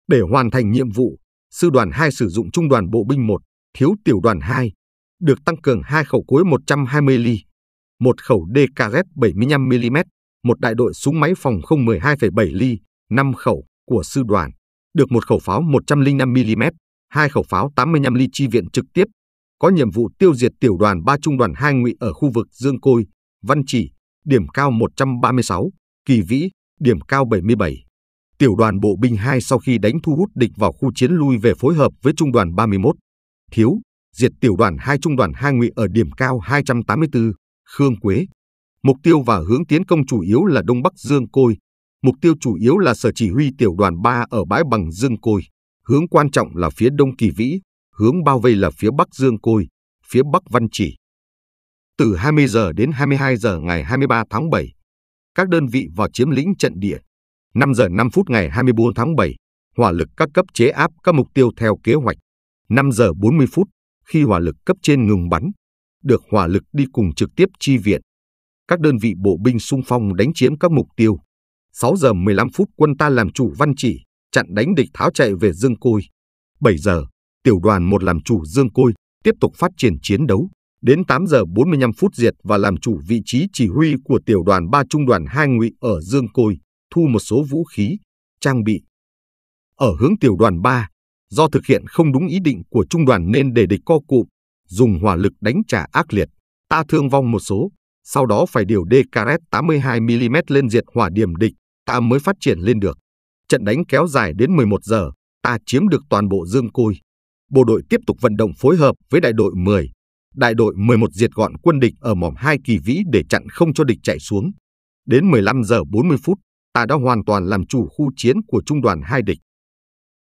Để hoàn thành nhiệm vụ, Sư đoàn 2 sử dụng Trung đoàn Bộ binh 1, thiếu tiểu đoàn 2, được tăng cường 2 khẩu cối 120 ly, một khẩu DKZ 75mm, một đại đội súng máy phòng không 12,7 ly, 5 khẩu, của sư đoàn, được một khẩu pháo 105mm, hai khẩu pháo 85 ly chi viện trực tiếp, có nhiệm vụ tiêu diệt tiểu đoàn 3 trung đoàn 2 ngụy ở khu vực Dương Côi, Văn Chỉ, điểm cao 136, Kỳ Vĩ, điểm cao 77. Tiểu đoàn bộ binh 2 sau khi đánh thu hút địch vào khu chiến lui về phối hợp với trung đoàn 31, Thiếu, diệt tiểu đoàn 2 trung đoàn 2 ngụy ở điểm cao 284, Khương Quế. Mục tiêu và hướng tiến công chủ yếu là Đông Bắc Dương Côi, Mục tiêu chủ yếu là sở chỉ huy tiểu đoàn 3 ở bãi bằng Dương Côi, hướng quan trọng là phía đông Kỳ Vĩ, hướng bao vây là phía bắc Dương Côi, phía bắc Văn Chỉ. Từ 20 giờ đến 22 giờ ngày 23 tháng 7, các đơn vị vào chiếm lĩnh trận địa. 5 giờ 5 phút ngày 24 tháng 7, hỏa lực các cấp chế áp các mục tiêu theo kế hoạch. 5 giờ 40 phút, khi hỏa lực cấp trên ngừng bắn, được hỏa lực đi cùng trực tiếp chi viện. Các đơn vị bộ binh sung phong đánh chiếm các mục tiêu, 6 giờ 15 phút quân ta làm chủ Văn Chỉ, chặn đánh địch tháo chạy về Dương Côi. 7 giờ, tiểu đoàn 1 làm chủ Dương Côi, tiếp tục phát triển chiến đấu. Đến 8 giờ 45 phút diệt và làm chủ vị trí chỉ huy của tiểu đoàn 3 trung đoàn 2 ngụy ở Dương Côi, thu một số vũ khí, trang bị. Ở hướng tiểu đoàn 3, do thực hiện không đúng ý định của trung đoàn nên để địch co cụm, dùng hỏa lực đánh trả ác liệt, ta thương vong một số, sau đó phải điều DKS 82mm lên diệt hỏa điểm địch, ta mới phát triển lên được. Trận đánh kéo dài đến 11 giờ, ta chiếm được toàn bộ Dương Côi. Bộ đội tiếp tục vận động phối hợp với đại đội 10. Đại đội 11 diệt gọn quân địch ở mỏm hai kỳ vĩ để chặn không cho địch chạy xuống. Đến 15 giờ 40 phút, ta đã hoàn toàn làm chủ khu chiến của trung đoàn 2 địch.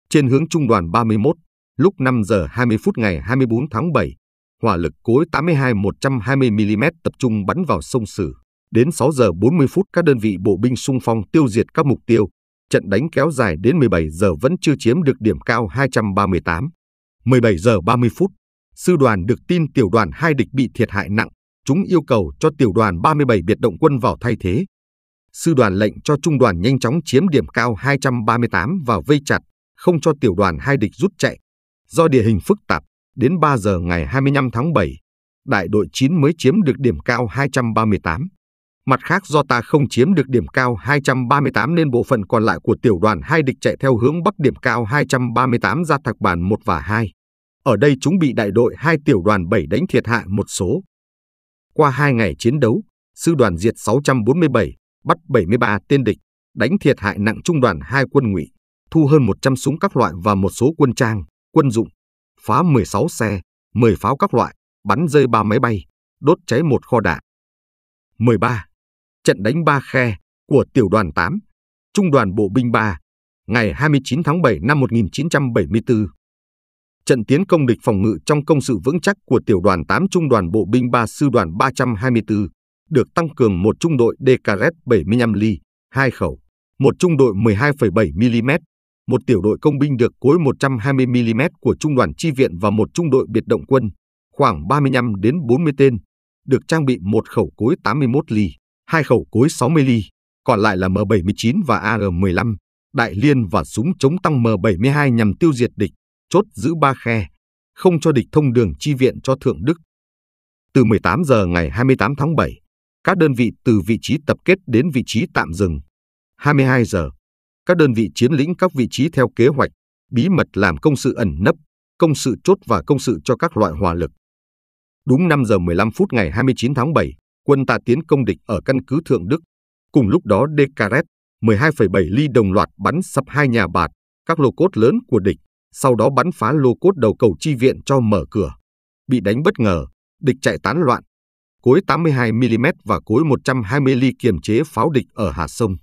Trên hướng trung đoàn 31, lúc 5 giờ 20 phút ngày 24 tháng 7, hỏa lực cối 82 120 mm tập trung bắn vào sông Sử. Đến 6 giờ 40 phút các đơn vị bộ binh xung phong tiêu diệt các mục tiêu, trận đánh kéo dài đến 17 giờ vẫn chưa chiếm được điểm cao 238. 17 giờ 30 phút, sư đoàn được tin tiểu đoàn hai địch bị thiệt hại nặng, chúng yêu cầu cho tiểu đoàn 37 biệt động quân vào thay thế. Sư đoàn lệnh cho trung đoàn nhanh chóng chiếm điểm cao 238 và vây chặt, không cho tiểu đoàn hai địch rút chạy. Do địa hình phức tạp, đến 3 giờ ngày 25 tháng 7, đại đội 9 mới chiếm được điểm cao 238. Mặt khác do ta không chiếm được điểm cao 238 nên bộ phận còn lại của tiểu đoàn hai địch chạy theo hướng bắc điểm cao 238 ra thạc bản 1 và 2. Ở đây chúng bị đại đội hai tiểu đoàn 7 đánh thiệt hại một số. Qua 2 ngày chiến đấu, sư đoàn diệt 647, bắt 73 tên địch, đánh thiệt hại nặng trung đoàn hai quân ngụy, thu hơn 100 súng các loại và một số quân trang, quân dụng, phá 16 xe, 10 pháo các loại, bắn rơi 3 máy bay, đốt cháy một kho đạn. 13 trận đánh Ba Khe của Tiểu đoàn 8, Trung đoàn Bộ binh 3, ngày 29 tháng 7 năm 1974. Trận tiến công địch phòng ngự trong công sự vững chắc của Tiểu đoàn 8 Trung đoàn Bộ binh 3 Sư đoàn 324 được tăng cường một trung đội DKS 75 ly, 2 khẩu, một trung đội 12,7 mm, một tiểu đội công binh được cối 120 mm của trung đoàn chi viện và một trung đội biệt động quân, khoảng 35 đến 40 tên, được trang bị một khẩu cối 81 ly hai khẩu cối 60 ly, còn lại là M79 và AR-15, đại liên và súng chống tăng M72 nhằm tiêu diệt địch, chốt giữ ba khe, không cho địch thông đường chi viện cho Thượng Đức. Từ 18 giờ ngày 28 tháng 7, các đơn vị từ vị trí tập kết đến vị trí tạm dừng. 22 giờ, các đơn vị chiếm lĩnh các vị trí theo kế hoạch, bí mật làm công sự ẩn nấp, công sự chốt và công sự cho các loại hỏa lực. Đúng 5 giờ 15 phút ngày 29 tháng 7, quân ta tiến công địch ở căn cứ Thượng Đức. Cùng lúc đó Decaret, 12,7 ly đồng loạt bắn sập hai nhà bạt, các lô cốt lớn của địch, sau đó bắn phá lô cốt đầu cầu chi viện cho mở cửa. Bị đánh bất ngờ, địch chạy tán loạn. Cối 82mm và cối 120 ly kiềm chế pháo địch ở Hà Sông.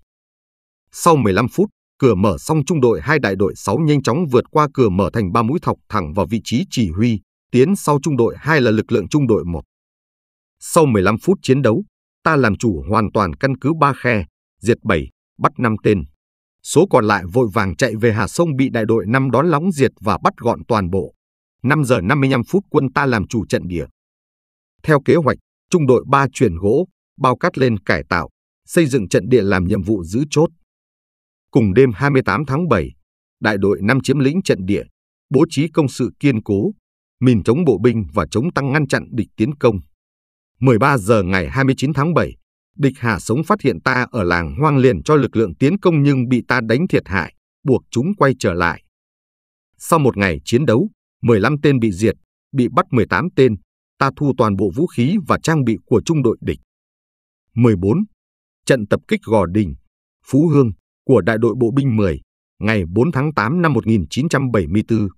Sau 15 phút, cửa mở xong trung đội hai đại đội 6 nhanh chóng vượt qua cửa mở thành ba mũi thọc thẳng vào vị trí chỉ huy, tiến sau trung đội 2 là lực lượng trung đội 1. Sau 15 phút chiến đấu, ta làm chủ hoàn toàn căn cứ ba khe, diệt 7, bắt 5 tên. Số còn lại vội vàng chạy về Hà Sông bị đại đội năm đón lóng diệt và bắt gọn toàn bộ. 5 giờ 55 phút quân ta làm chủ trận địa. Theo kế hoạch, trung đội 3 chuyển gỗ, bao cát lên cải tạo, xây dựng trận địa làm nhiệm vụ giữ chốt. Cùng đêm 28 tháng 7, đại đội 5 chiếm lĩnh trận địa, bố trí công sự kiên cố, mìn chống bộ binh và chống tăng ngăn chặn địch tiến công. 13 giờ ngày 29 tháng 7, địch Hà Sống phát hiện ta ở làng hoang liền cho lực lượng tiến công nhưng bị ta đánh thiệt hại, buộc chúng quay trở lại. Sau một ngày chiến đấu, 15 tên bị diệt, bị bắt 18 tên, ta thu toàn bộ vũ khí và trang bị của trung đội địch. 14. Trận tập kích Gò Đình, Phú Hương của đại đội bộ binh 10 ngày 4 tháng 8 năm 1974.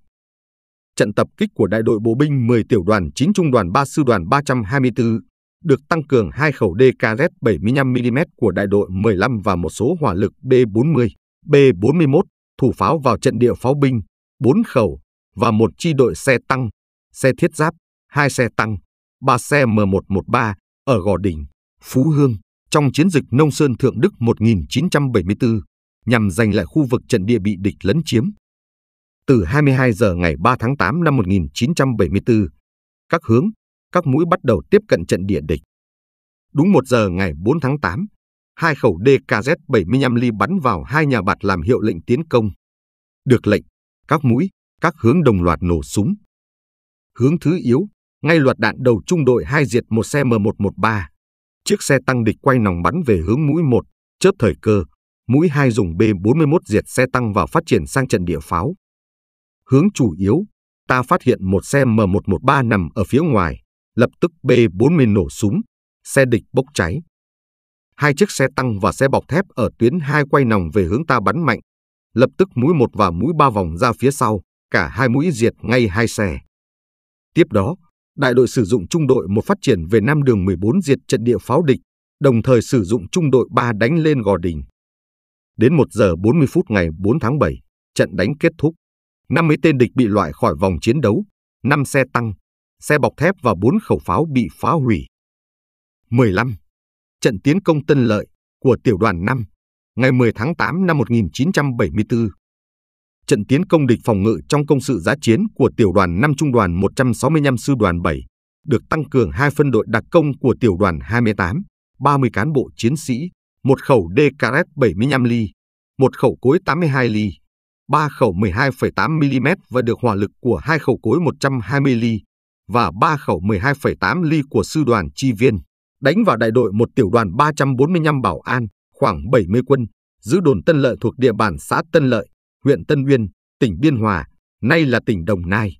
Trận tập kích của đại đội bộ binh 10 tiểu đoàn 9 trung đoàn 3 sư đoàn 324 được tăng cường hai khẩu DKZ 75mm của đại đội 15 và một số hỏa lực B40, B41 thủ pháo vào trận địa pháo binh, 4 khẩu và một chi đội xe tăng, xe thiết giáp, hai xe tăng, ba xe M113 ở Gò Đỉnh, Phú Hương trong chiến dịch Nông Sơn Thượng Đức 1974 nhằm giành lại khu vực trận địa bị địch lấn chiếm. Từ 22 giờ ngày 3 tháng 8 năm 1974, các hướng các mũi bắt đầu tiếp cận trận địa địch. Đúng 1 giờ ngày 4 tháng 8, hai khẩu DKZ-75 ly bắn vào hai nhà bạt làm hiệu lệnh tiến công. Được lệnh, các mũi, các hướng đồng loạt nổ súng. Hướng thứ yếu, ngay loạt đạn đầu trung đội hai diệt một xe M113. Chiếc xe tăng địch quay nòng bắn về hướng mũi 1, chớp thời cơ, mũi 2 dùng B41 diệt xe tăng và phát triển sang trận địa pháo. Hướng chủ yếu, ta phát hiện một xe M113 nằm ở phía ngoài, lập tức B-40 nổ súng, xe địch bốc cháy. Hai chiếc xe tăng và xe bọc thép ở tuyến hai quay nòng về hướng ta bắn mạnh, lập tức mũi một và mũi ba vòng ra phía sau, cả hai mũi diệt ngay hai xe. Tiếp đó, đại đội sử dụng trung đội một phát triển về Nam đường 14 diệt trận địa pháo địch, đồng thời sử dụng trung đội 3 đánh lên Gò Đình. Đến 1 giờ 40 phút ngày 4 tháng 7, trận đánh kết thúc. 50 tên địch bị loại khỏi vòng chiến đấu, 5 xe tăng, xe bọc thép và bốn khẩu pháo bị phá hủy. 15. Trận tiến công Tân Lợi của Tiểu đoàn 5 ngày 10 tháng 8 năm 1974. Trận tiến công địch phòng ngự trong công sự giá chiến của Tiểu đoàn 5 Trung đoàn 165 Sư đoàn 7 được tăng cường hai phân đội đặc công của Tiểu đoàn 28, 30 cán bộ chiến sĩ, một khẩu DKS 75 ly, một khẩu cối 82 ly, ba khẩu 12,8 mm và được hỏa lực của hai khẩu cối 120 ly và 3 khẩu 12,8 ly của sư đoàn chi viên, đánh vào đại đội một tiểu đoàn 345 bảo an, khoảng 70 quân, giữ đồn Tân Lợi thuộc địa bàn xã Tân Lợi, huyện Tân Uyên, tỉnh Biên Hòa, nay là tỉnh Đồng Nai.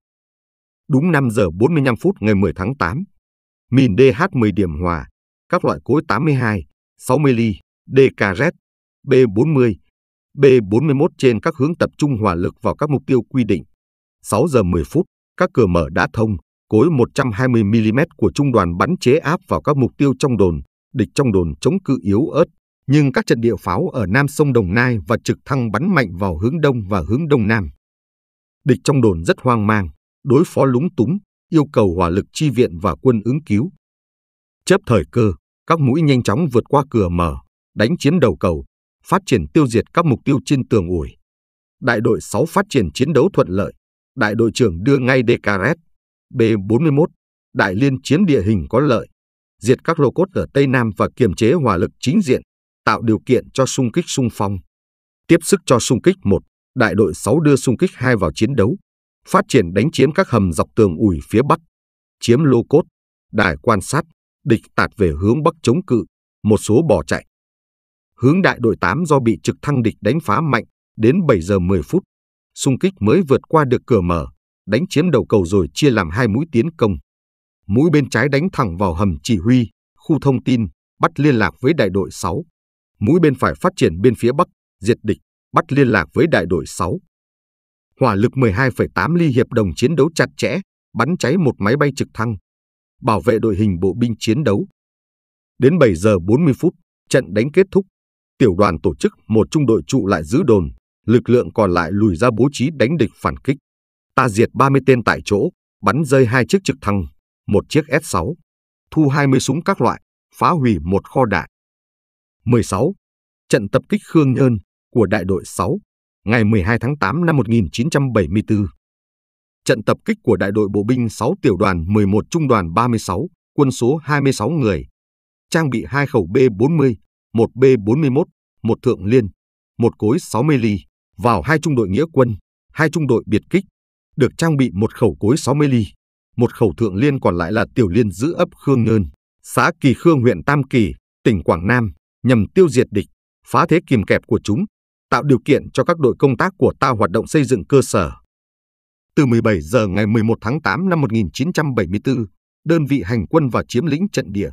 Đúng 5 giờ 45 phút ngày 10 tháng 8, mìn DH10 điểm hòa, các loại cối 82, 60 ly, DKZ, B40, B41 trên các hướng tập trung hỏa lực vào các mục tiêu quy định. 6 giờ 10 phút, các cửa mở đã thông, cối 120mm của trung đoàn bắn chế áp vào các mục tiêu trong đồn, địch trong đồn chống cự yếu ớt, nhưng các trận địa pháo ở Nam sông Đồng Nai và trực thăng bắn mạnh vào hướng Đông và hướng Đông Nam. Địch trong đồn rất hoang mang, đối phó lúng túng, yêu cầu hỏa lực chi viện và quân ứng cứu. Chấp thời cơ, các mũi nhanh chóng vượt qua cửa mở, đánh chiếm đầu cầu, phát triển tiêu diệt các mục tiêu trên tường ủi. Đại đội 6 phát triển chiến đấu thuận lợi, đại đội trưởng đưa ngay Decaret B-41, Đại Liên chiến địa hình có lợi, diệt các lô cốt ở Tây Nam và kiềm chế hỏa lực chính diện, tạo điều kiện cho xung kích xung phong. Tiếp sức cho xung kích 1, đại đội 6 đưa xung kích 2 vào chiến đấu, phát triển đánh chiếm các hầm dọc tường ủi phía Bắc, chiếm lô cốt, đài quan sát, địch tạt về hướng Bắc chống cự, một số bỏ chạy. Hướng đại đội 8 do bị trực thăng địch đánh phá mạnh, đến 7 giờ 10 phút, xung kích mới vượt qua được cửa mở, đánh chiếm đầu cầu rồi chia làm hai mũi tiến công. Mũi bên trái đánh thẳng vào hầm chỉ huy, khu thông tin, bắt liên lạc với đại đội 6. Mũi bên phải phát triển bên phía bắc, diệt địch, bắt liên lạc với đại đội 6. Hỏa lực 12,8 ly hiệp đồng chiến đấu chặt chẽ, bắn cháy một máy bay trực thăng, bảo vệ đội hình bộ binh chiến đấu. Đến 7 giờ 40 phút, trận đánh kết thúc. Tiểu đoàn tổ chức một trung đội trụ lại giữ đồn, lực lượng còn lại lùi ra bố trí đánh địch phản kích ta diệt 30 tên tại chỗ, bắn rơi hai chiếc trực thăng, một chiếc S6, thu 20 súng các loại, phá hủy một kho đạn. 16. Trận tập kích Khương Nhơn của đại đội 6 ngày 12 tháng 8 năm 1974. Trận tập kích của đại đội bộ binh 6 tiểu đoàn 11 trung đoàn 36, quân số 26 người, trang bị hai khẩu B40, một B41, một thượng liên, một cối 60 ly vào hai trung đội nghĩa quân, hai trung đội biệt kích được trang bị một khẩu cối 60 ly, một khẩu thượng liên còn lại là tiểu liên giữ ấp Khương Nhơn, xã Kỳ Khương huyện Tam Kỳ, tỉnh Quảng Nam, nhằm tiêu diệt địch, phá thế kìm kẹp của chúng, tạo điều kiện cho các đội công tác của ta hoạt động xây dựng cơ sở. Từ 17 giờ ngày 11 tháng 8 năm 1974, đơn vị hành quân và chiếm lĩnh trận địa.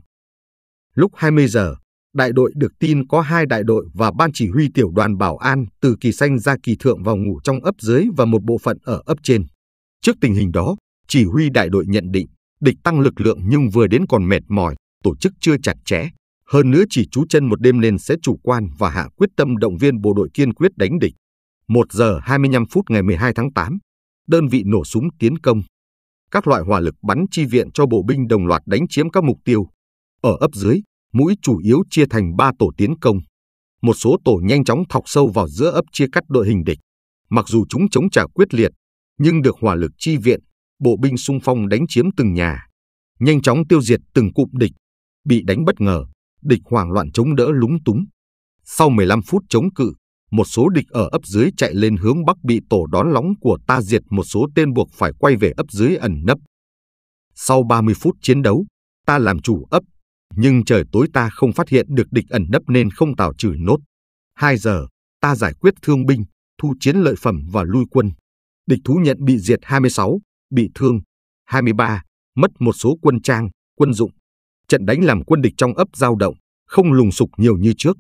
Lúc 20 giờ, đại đội được tin có hai đại đội và ban chỉ huy tiểu đoàn bảo an từ kỳ xanh ra kỳ thượng vào ngủ trong ấp dưới và một bộ phận ở ấp trên. Trước tình hình đó, chỉ huy đại đội nhận định địch tăng lực lượng nhưng vừa đến còn mệt mỏi, tổ chức chưa chặt chẽ. Hơn nữa chỉ trú chân một đêm nên sẽ chủ quan và hạ quyết tâm động viên bộ đội kiên quyết đánh địch. 1 giờ 25 phút ngày 12 tháng 8, đơn vị nổ súng tiến công. Các loại hỏa lực bắn chi viện cho bộ binh đồng loạt đánh chiếm các mục tiêu. Ở ấp dưới, mũi chủ yếu chia thành 3 tổ tiến công. Một số tổ nhanh chóng thọc sâu vào giữa ấp chia cắt đội hình địch. Mặc dù chúng chống trả quyết liệt, nhưng được hỏa lực chi viện, bộ binh xung phong đánh chiếm từng nhà, nhanh chóng tiêu diệt từng cụm địch. Bị đánh bất ngờ, địch hoảng loạn chống đỡ lúng túng. Sau 15 phút chống cự, một số địch ở ấp dưới chạy lên hướng bắc bị tổ đón lóng của ta diệt một số tên buộc phải quay về ấp dưới ẩn nấp. Sau 30 phút chiến đấu, ta làm chủ ấp, nhưng trời tối ta không phát hiện được địch ẩn nấp nên không tào trừ nốt. 2 giờ, ta giải quyết thương binh, thu chiến lợi phẩm và lui quân địch thú nhận bị diệt 26, bị thương 23, mất một số quân trang, quân dụng. Trận đánh làm quân địch trong ấp giao động, không lùng sục nhiều như trước,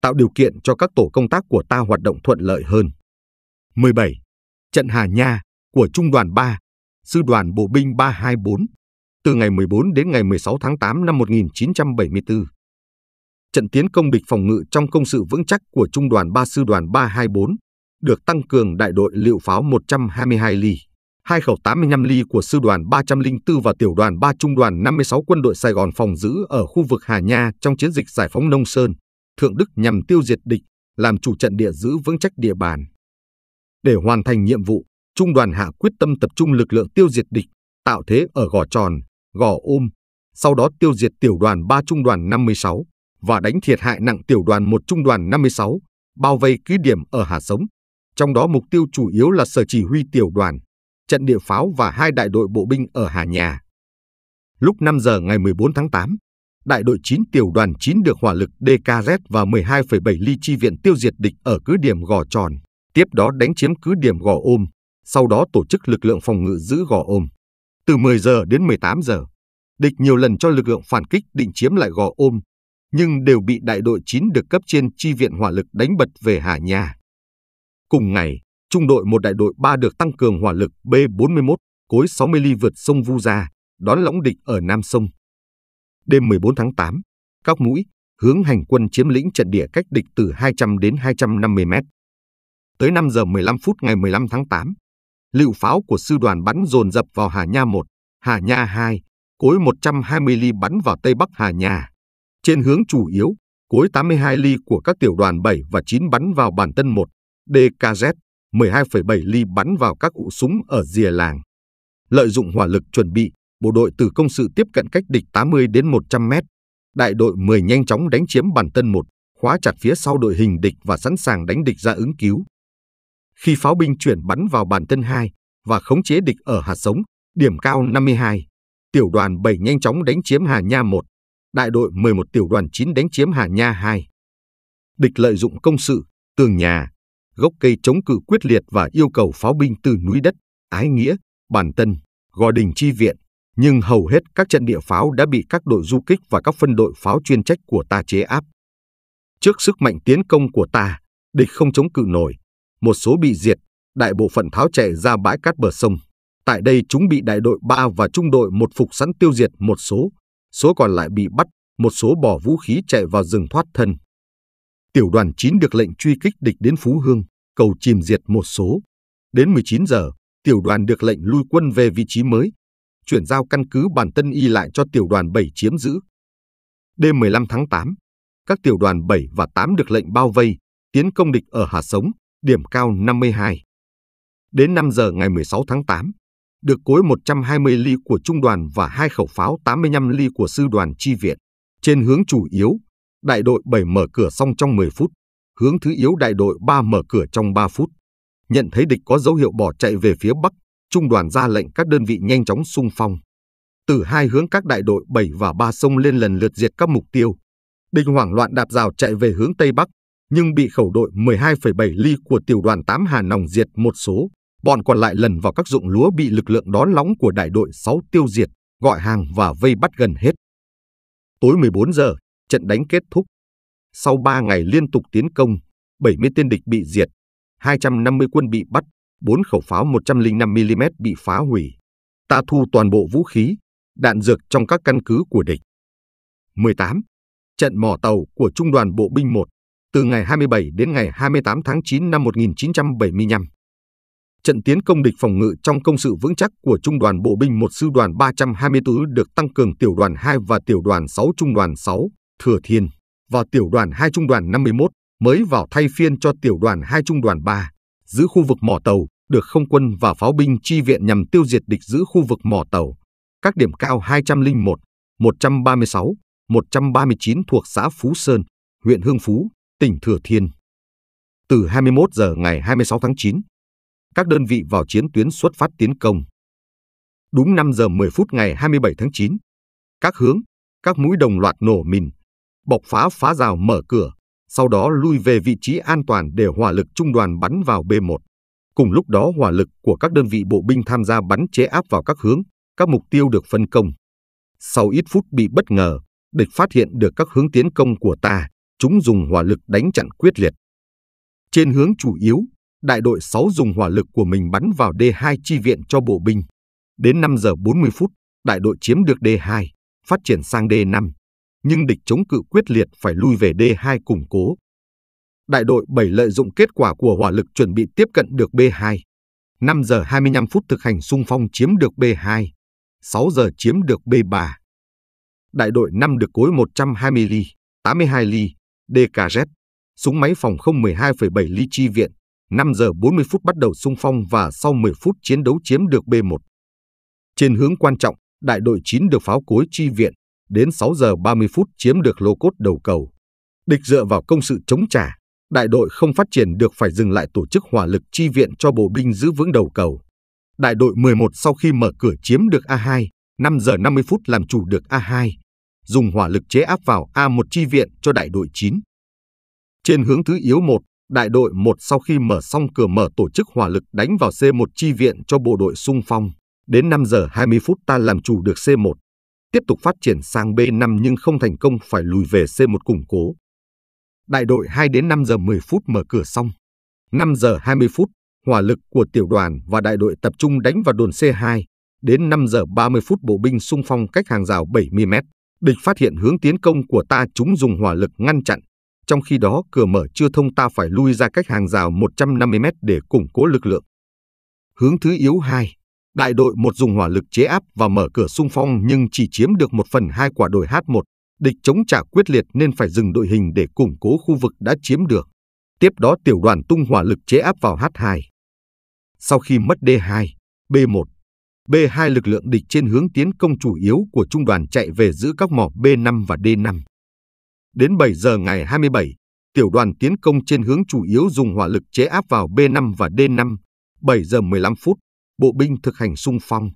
tạo điều kiện cho các tổ công tác của ta hoạt động thuận lợi hơn. 17. Trận Hà Nha của Trung đoàn 3, Sư đoàn Bộ binh 324, từ ngày 14 đến ngày 16 tháng 8 năm 1974. Trận tiến công địch phòng ngự trong công sự vững chắc của Trung đoàn 3 Sư đoàn 324 được tăng cường đại đội liệu pháo 122 ly, hai khẩu 85 ly của sư đoàn 304 và tiểu đoàn 3 trung đoàn 56 quân đội Sài Gòn phòng giữ ở khu vực Hà Nha trong chiến dịch giải phóng Nông Sơn, Thượng Đức nhằm tiêu diệt địch, làm chủ trận địa giữ vững chắc địa bàn. Để hoàn thành nhiệm vụ, trung đoàn hạ quyết tâm tập trung lực lượng tiêu diệt địch, tạo thế ở gò tròn, gò ôm, sau đó tiêu diệt tiểu đoàn 3 trung đoàn 56 và đánh thiệt hại nặng tiểu đoàn 1 trung đoàn 56, bao vây cứ điểm ở Hà Sống, trong đó mục tiêu chủ yếu là sở chỉ huy tiểu đoàn, trận địa pháo và hai đại đội bộ binh ở Hà Nhà. Lúc 5 giờ ngày 14 tháng 8, đại đội 9 tiểu đoàn 9 được hỏa lực DKZ và 12,7 ly chi viện tiêu diệt địch ở cứ điểm Gò Tròn, tiếp đó đánh chiếm cứ điểm Gò Ôm, sau đó tổ chức lực lượng phòng ngự giữ Gò Ôm. Từ 10 giờ đến 18 giờ, địch nhiều lần cho lực lượng phản kích định chiếm lại Gò Ôm, nhưng đều bị đại đội 9 được cấp trên chi viện hỏa lực đánh bật về Hà Nhà. Cùng ngày, trung đội một đại đội 3 được tăng cường hỏa lực B-41 cối 60 ly vượt sông Vu Gia, đón lõng địch ở Nam Sông. Đêm 14 tháng 8, các mũi hướng hành quân chiếm lĩnh trận địa cách địch từ 200 đến 250 mét. Tới 5 giờ 15 phút ngày 15 tháng 8, lựu pháo của sư đoàn bắn dồn dập vào Hà Nha 1, Hà Nha 2, cối 120 ly bắn vào Tây Bắc Hà Nha. Trên hướng chủ yếu, cối 82 ly của các tiểu đoàn 7 và 9 bắn vào bản tân 1, DKZ 12,7 ly bắn vào các cụ súng ở rìa làng. Lợi dụng hỏa lực chuẩn bị, bộ đội từ công sự tiếp cận cách địch 80 đến 100 mét. Đại đội 10 nhanh chóng đánh chiếm bản tân 1, khóa chặt phía sau đội hình địch và sẵn sàng đánh địch ra ứng cứu. Khi pháo binh chuyển bắn vào bản tân 2 và khống chế địch ở hạt sống, điểm cao 52, tiểu đoàn 7 nhanh chóng đánh chiếm Hà Nha 1, đại đội 11 tiểu đoàn 9 đánh chiếm Hà Nha 2. Địch lợi dụng công sự, tường nhà, gốc cây chống cự quyết liệt và yêu cầu pháo binh từ núi đất, Ái Nghĩa, Bản Tân, Gò Đình chi viện, nhưng hầu hết các trận địa pháo đã bị các đội du kích và các phân đội pháo chuyên trách của ta chế áp. Trước sức mạnh tiến công của ta, địch không chống cự nổi, một số bị diệt, đại bộ phận tháo chạy ra bãi cát bờ sông. Tại đây chúng bị đại đội 3 và trung đội một phục sẵn tiêu diệt một số, số còn lại bị bắt, một số bỏ vũ khí chạy vào rừng thoát thân tiểu đoàn 9 được lệnh truy kích địch đến Phú Hương, cầu chìm diệt một số. Đến 19 giờ, tiểu đoàn được lệnh lui quân về vị trí mới, chuyển giao căn cứ bản Tân Y lại cho tiểu đoàn 7 chiếm giữ. Đêm 15 tháng 8, các tiểu đoàn 7 và 8 được lệnh bao vây, tiến công địch ở Hà Sống, điểm cao 52. Đến 5 giờ ngày 16 tháng 8, được cối 120 ly của trung đoàn và hai khẩu pháo 85 ly của sư đoàn chi viện, trên hướng chủ yếu đại đội 7 mở cửa xong trong 10 phút, hướng thứ yếu đại đội 3 mở cửa trong 3 phút. Nhận thấy địch có dấu hiệu bỏ chạy về phía Bắc, trung đoàn ra lệnh các đơn vị nhanh chóng xung phong. Từ hai hướng các đại đội 7 và 3 sông lên lần lượt diệt các mục tiêu. Địch hoảng loạn đạp rào chạy về hướng Tây Bắc, nhưng bị khẩu đội 12,7 ly của tiểu đoàn 8 Hà Nòng diệt một số. Bọn còn lại lần vào các ruộng lúa bị lực lượng đón lóng của đại đội 6 tiêu diệt, gọi hàng và vây bắt gần hết. Tối 14 giờ, Trận đánh kết thúc. Sau 3 ngày liên tục tiến công, 70 tên địch bị diệt, 250 quân bị bắt, 4 khẩu pháo 105mm bị phá hủy. Ta thu toàn bộ vũ khí, đạn dược trong các căn cứ của địch. 18. Trận mỏ tàu của Trung đoàn Bộ binh 1 từ ngày 27 đến ngày 28 tháng 9 năm 1975. Trận tiến công địch phòng ngự trong công sự vững chắc của Trung đoàn Bộ binh 1 Sư đoàn 324 được tăng cường tiểu đoàn 2 và tiểu đoàn 6 Trung đoàn 6. Thừa Thiên và tiểu đoàn 2 trung đoàn 51 mới vào thay phiên cho tiểu đoàn 2 trung đoàn 3, giữ khu vực mỏ tàu, được không quân và pháo binh chi viện nhằm tiêu diệt địch giữ khu vực mỏ tàu. Các điểm cao 201, 136, 139 thuộc xã Phú Sơn, huyện Hương Phú, tỉnh Thừa Thiên. Từ 21 giờ ngày 26 tháng 9, các đơn vị vào chiến tuyến xuất phát tiến công. Đúng 5 giờ 10 phút ngày 27 tháng 9, các hướng, các mũi đồng loạt nổ mìn, bọc phá phá rào mở cửa, sau đó lui về vị trí an toàn để hỏa lực trung đoàn bắn vào B1. Cùng lúc đó hỏa lực của các đơn vị bộ binh tham gia bắn chế áp vào các hướng, các mục tiêu được phân công. Sau ít phút bị bất ngờ, địch phát hiện được các hướng tiến công của ta, chúng dùng hỏa lực đánh chặn quyết liệt. Trên hướng chủ yếu, đại đội 6 dùng hỏa lực của mình bắn vào D2 chi viện cho bộ binh. Đến 5 giờ 40 phút, đại đội chiếm được D2, phát triển sang D5 nhưng địch chống cự quyết liệt phải lui về D2 củng cố. Đại đội 7 lợi dụng kết quả của hỏa lực chuẩn bị tiếp cận được B2. 5 giờ 25 phút thực hành xung phong chiếm được B2, 6 giờ chiếm được B3. Đại đội 5 được cối 120 ly, 82 ly, DKZ, súng máy phòng không 12,7 ly chi viện, 5 giờ 40 phút bắt đầu xung phong và sau 10 phút chiến đấu chiếm được B1. Trên hướng quan trọng, đại đội 9 được pháo cối chi viện, đến 6 giờ 30 phút chiếm được lô cốt đầu cầu. Địch dựa vào công sự chống trả, đại đội không phát triển được phải dừng lại tổ chức hỏa lực chi viện cho bộ binh giữ vững đầu cầu. Đại đội 11 sau khi mở cửa chiếm được A2, 5 giờ 50 phút làm chủ được A2, dùng hỏa lực chế áp vào A1 chi viện cho đại đội 9. Trên hướng thứ yếu 1, đại đội 1 sau khi mở xong cửa mở tổ chức hỏa lực đánh vào C1 chi viện cho bộ đội sung phong. Đến 5 giờ 20 phút ta làm chủ được C1 tiếp tục phát triển sang B5 nhưng không thành công phải lùi về C1 củng cố. Đại đội 2 đến 5 giờ 10 phút mở cửa xong. 5 giờ 20 phút, hỏa lực của tiểu đoàn và đại đội tập trung đánh vào đồn C2. Đến 5 giờ 30 phút bộ binh xung phong cách hàng rào 70 mét địch phát hiện hướng tiến công của ta chúng dùng hỏa lực ngăn chặn. Trong khi đó cửa mở chưa thông ta phải lui ra cách hàng rào 150 mét để củng cố lực lượng. Hướng thứ yếu 2 Đại đội một dùng hỏa lực chế áp và mở cửa xung phong nhưng chỉ chiếm được một phần hai quả đồi H1. Địch chống trả quyết liệt nên phải dừng đội hình để củng cố khu vực đã chiếm được. Tiếp đó tiểu đoàn tung hỏa lực chế áp vào H2. Sau khi mất D2, B1, B2 lực lượng địch trên hướng tiến công chủ yếu của trung đoàn chạy về giữ các mỏ B5 và D5. Đến 7 giờ ngày 27, tiểu đoàn tiến công trên hướng chủ yếu dùng hỏa lực chế áp vào B5 và D5. 7 giờ 15 phút, bộ binh thực hành sung phong.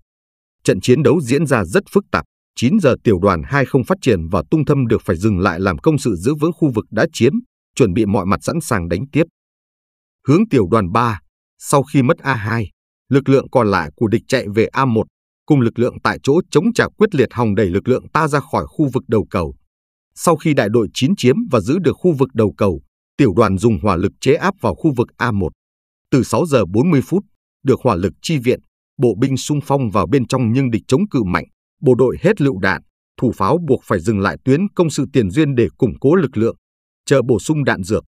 Trận chiến đấu diễn ra rất phức tạp. 9 giờ tiểu đoàn 2 không phát triển và tung thâm được phải dừng lại làm công sự giữ vững khu vực đã chiếm, chuẩn bị mọi mặt sẵn sàng đánh tiếp. Hướng tiểu đoàn 3, sau khi mất A2, lực lượng còn lại của địch chạy về A1, cùng lực lượng tại chỗ chống trả quyết liệt hòng đẩy lực lượng ta ra khỏi khu vực đầu cầu. Sau khi đại đội 9 chiếm và giữ được khu vực đầu cầu, tiểu đoàn dùng hỏa lực chế áp vào khu vực A1. Từ 6 giờ 40 phút, được hỏa lực chi viện, bộ binh xung phong vào bên trong nhưng địch chống cự mạnh, bộ đội hết lựu đạn, thủ pháo buộc phải dừng lại tuyến công sự tiền duyên để củng cố lực lượng, chờ bổ sung đạn dược.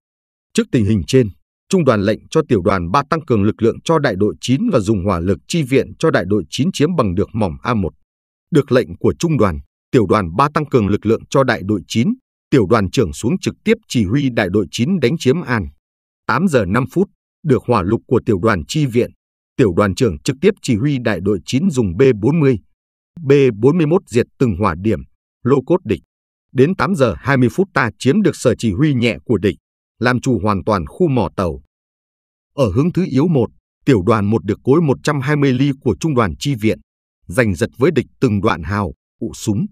Trước tình hình trên, Trung đoàn lệnh cho tiểu đoàn 3 tăng cường lực lượng cho đại đội 9 và dùng hỏa lực chi viện cho đại đội 9 chiếm bằng được mỏm A1. Được lệnh của trung đoàn, tiểu đoàn 3 tăng cường lực lượng cho đại đội 9, tiểu đoàn trưởng xuống trực tiếp chỉ huy đại đội 9 đánh chiếm An. 8 giờ 5 phút, được hỏa lục của tiểu đoàn chi viện, tiểu đoàn trưởng trực tiếp chỉ huy đại đội 9 dùng B-40, B-41 diệt từng hỏa điểm, lô cốt địch. Đến 8 giờ 20 phút ta chiếm được sở chỉ huy nhẹ của địch, làm chủ hoàn toàn khu mỏ tàu. Ở hướng thứ yếu 1, tiểu đoàn 1 được cối 120 ly của trung đoàn chi viện, giành giật với địch từng đoạn hào, ụ súng.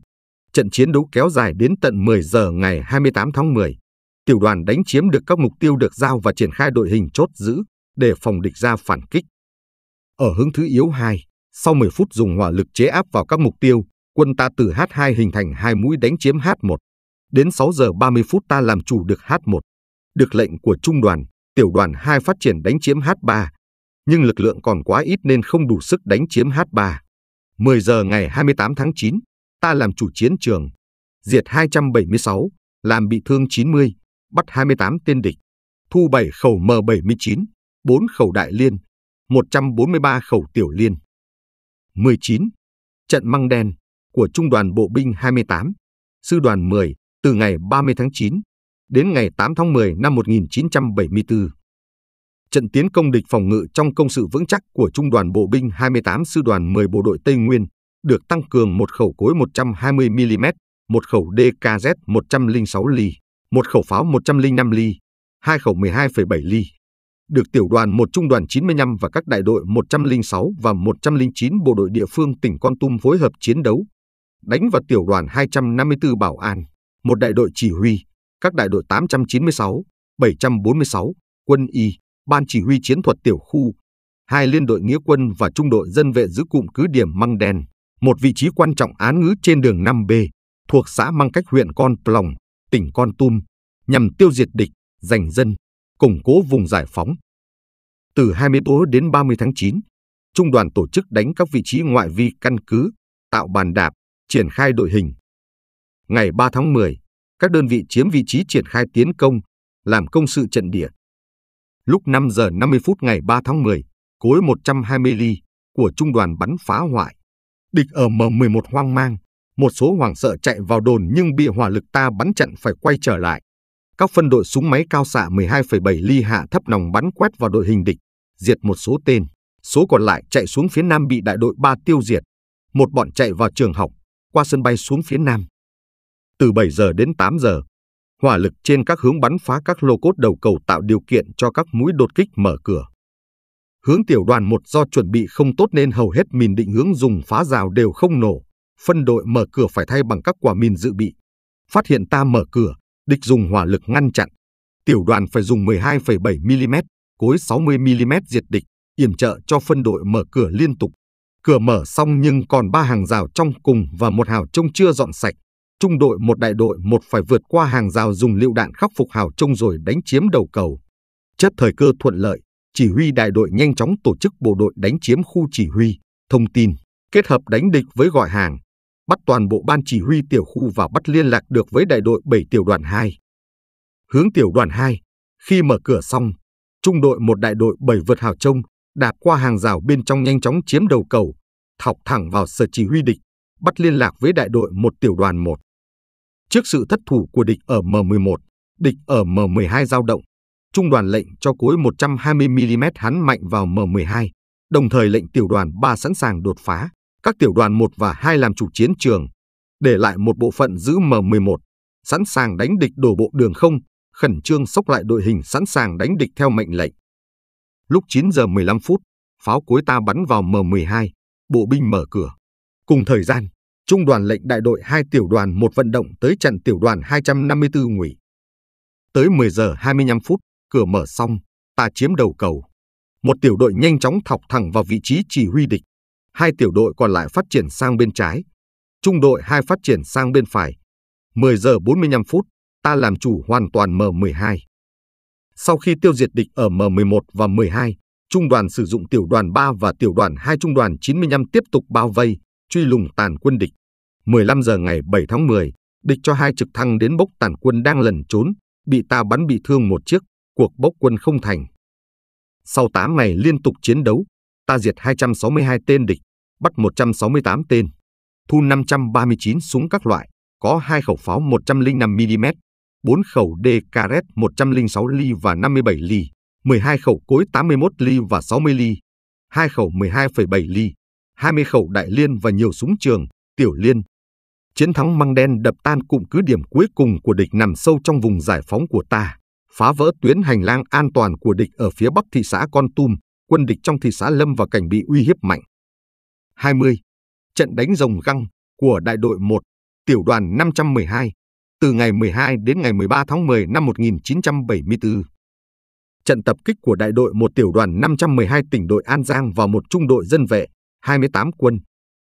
Trận chiến đấu kéo dài đến tận 10 giờ ngày 28 tháng 10. Tiểu đoàn đánh chiếm được các mục tiêu được giao và triển khai đội hình chốt giữ để phòng địch ra phản kích. Ở hướng thứ yếu 2, sau 10 phút dùng hỏa lực chế áp vào các mục tiêu, quân ta từ H2 hình thành hai mũi đánh chiếm H1. Đến 6 giờ 30 phút ta làm chủ được H1. Được lệnh của trung đoàn, tiểu đoàn 2 phát triển đánh chiếm H3, nhưng lực lượng còn quá ít nên không đủ sức đánh chiếm H3. 10 giờ ngày 28 tháng 9, ta làm chủ chiến trường, diệt 276, làm bị thương 90, bắt 28 tên địch, thu 7 khẩu M79, 4 khẩu đại liên, 143 khẩu tiểu liên. 19. Trận Măng Đen của Trung đoàn Bộ binh 28, Sư đoàn 10 từ ngày 30 tháng 9 đến ngày 8 tháng 10 năm 1974. Trận tiến công địch phòng ngự trong công sự vững chắc của Trung đoàn Bộ binh 28 Sư đoàn 10 Bộ đội Tây Nguyên được tăng cường một khẩu cối 120mm, một khẩu DKZ 106 ly, một khẩu pháo 105 ly, hai khẩu 12,7 ly được tiểu đoàn 1 trung đoàn 95 và các đại đội 106 và 109 bộ đội địa phương tỉnh Con Tum phối hợp chiến đấu, đánh vào tiểu đoàn 254 Bảo An, một đại đội chỉ huy, các đại đội 896, 746, quân y, ban chỉ huy chiến thuật tiểu khu, hai liên đội nghĩa quân và trung đội dân vệ giữ cụm cứ điểm Măng Đen, một vị trí quan trọng án ngữ trên đường 5B, thuộc xã Măng Cách huyện Con Plong, tỉnh Con Tum, nhằm tiêu diệt địch, giành dân, củng cố vùng giải phóng. Từ 24 đến 30 tháng 9, Trung đoàn tổ chức đánh các vị trí ngoại vi căn cứ, tạo bàn đạp, triển khai đội hình. Ngày 3 tháng 10, các đơn vị chiếm vị trí triển khai tiến công, làm công sự trận địa. Lúc 5 giờ 50 phút ngày 3 tháng 10, cối 120 ly của trung đoàn bắn phá hoại. Địch ở M11 hoang mang, một số hoàng sợ chạy vào đồn nhưng bị hỏa lực ta bắn chặn phải quay trở lại các phân đội súng máy cao xạ 12,7 ly hạ thấp nòng bắn quét vào đội hình địch, diệt một số tên, số còn lại chạy xuống phía nam bị đại đội 3 tiêu diệt, một bọn chạy vào trường học, qua sân bay xuống phía nam. Từ 7 giờ đến 8 giờ, hỏa lực trên các hướng bắn phá các lô cốt đầu cầu tạo điều kiện cho các mũi đột kích mở cửa. Hướng tiểu đoàn 1 do chuẩn bị không tốt nên hầu hết mìn định hướng dùng phá rào đều không nổ, phân đội mở cửa phải thay bằng các quả mìn dự bị. Phát hiện ta mở cửa, Địch dùng hỏa lực ngăn chặn. Tiểu đoàn phải dùng 12,7 mm, cối 60 mm diệt địch, yểm trợ cho phân đội mở cửa liên tục. Cửa mở xong nhưng còn ba hàng rào trong cùng và một hào trông chưa dọn sạch. Trung đội một đại đội một phải vượt qua hàng rào dùng lựu đạn khắc phục hào trông rồi đánh chiếm đầu cầu. Chất thời cơ thuận lợi, chỉ huy đại đội nhanh chóng tổ chức bộ đội đánh chiếm khu chỉ huy, thông tin, kết hợp đánh địch với gọi hàng, bắt toàn bộ ban chỉ huy tiểu khu và bắt liên lạc được với đại đội 7 tiểu đoàn 2. Hướng tiểu đoàn 2, khi mở cửa xong, trung đội một đại đội 7 vượt hào trông, đạp qua hàng rào bên trong nhanh chóng chiếm đầu cầu, thọc thẳng vào sở chỉ huy địch, bắt liên lạc với đại đội một tiểu đoàn 1. Trước sự thất thủ của địch ở M11, địch ở M12 giao động, trung đoàn lệnh cho cối 120mm hắn mạnh vào M12, đồng thời lệnh tiểu đoàn 3 sẵn sàng đột phá các tiểu đoàn 1 và 2 làm chủ chiến trường, để lại một bộ phận giữ M11, sẵn sàng đánh địch đổ bộ đường không, khẩn trương sốc lại đội hình sẵn sàng đánh địch theo mệnh lệnh. Lúc 9 giờ 15 phút, pháo cuối ta bắn vào M12, bộ binh mở cửa. Cùng thời gian, trung đoàn lệnh đại đội 2 tiểu đoàn 1 vận động tới trận tiểu đoàn 254 ngụy. Tới 10 giờ 25 phút, cửa mở xong, ta chiếm đầu cầu. Một tiểu đội nhanh chóng thọc thẳng vào vị trí chỉ huy địch hai tiểu đội còn lại phát triển sang bên trái, trung đội hai phát triển sang bên phải. 10 giờ 45 phút, ta làm chủ hoàn toàn M12. Sau khi tiêu diệt địch ở M11 và 12, trung đoàn sử dụng tiểu đoàn 3 và tiểu đoàn 2 trung đoàn 95 tiếp tục bao vây, truy lùng tàn quân địch. 15 giờ ngày 7 tháng 10, địch cho hai trực thăng đến bốc tàn quân đang lẩn trốn, bị ta bắn bị thương một chiếc, cuộc bốc quân không thành. Sau 8 ngày liên tục chiến đấu, ta diệt 262 tên địch, bắt 168 tên, thu 539 súng các loại, có 2 khẩu pháo 105mm, 4 khẩu DKRS 106 ly và 57 ly, 12 khẩu cối 81 ly và 60 ly, 2 khẩu 12,7 ly, 20 khẩu đại liên và nhiều súng trường, tiểu liên. Chiến thắng măng đen đập tan cụm cứ điểm cuối cùng của địch nằm sâu trong vùng giải phóng của ta, phá vỡ tuyến hành lang an toàn của địch ở phía bắc thị xã Con Tum, quân địch trong thị xã Lâm vào cảnh bị uy hiếp mạnh. 20. Trận đánh rồng găng của đại đội 1, tiểu đoàn 512, từ ngày 12 đến ngày 13 tháng 10 năm 1974. Trận tập kích của đại đội 1 tiểu đoàn 512 tỉnh đội An Giang vào một trung đội dân vệ, 28 quân,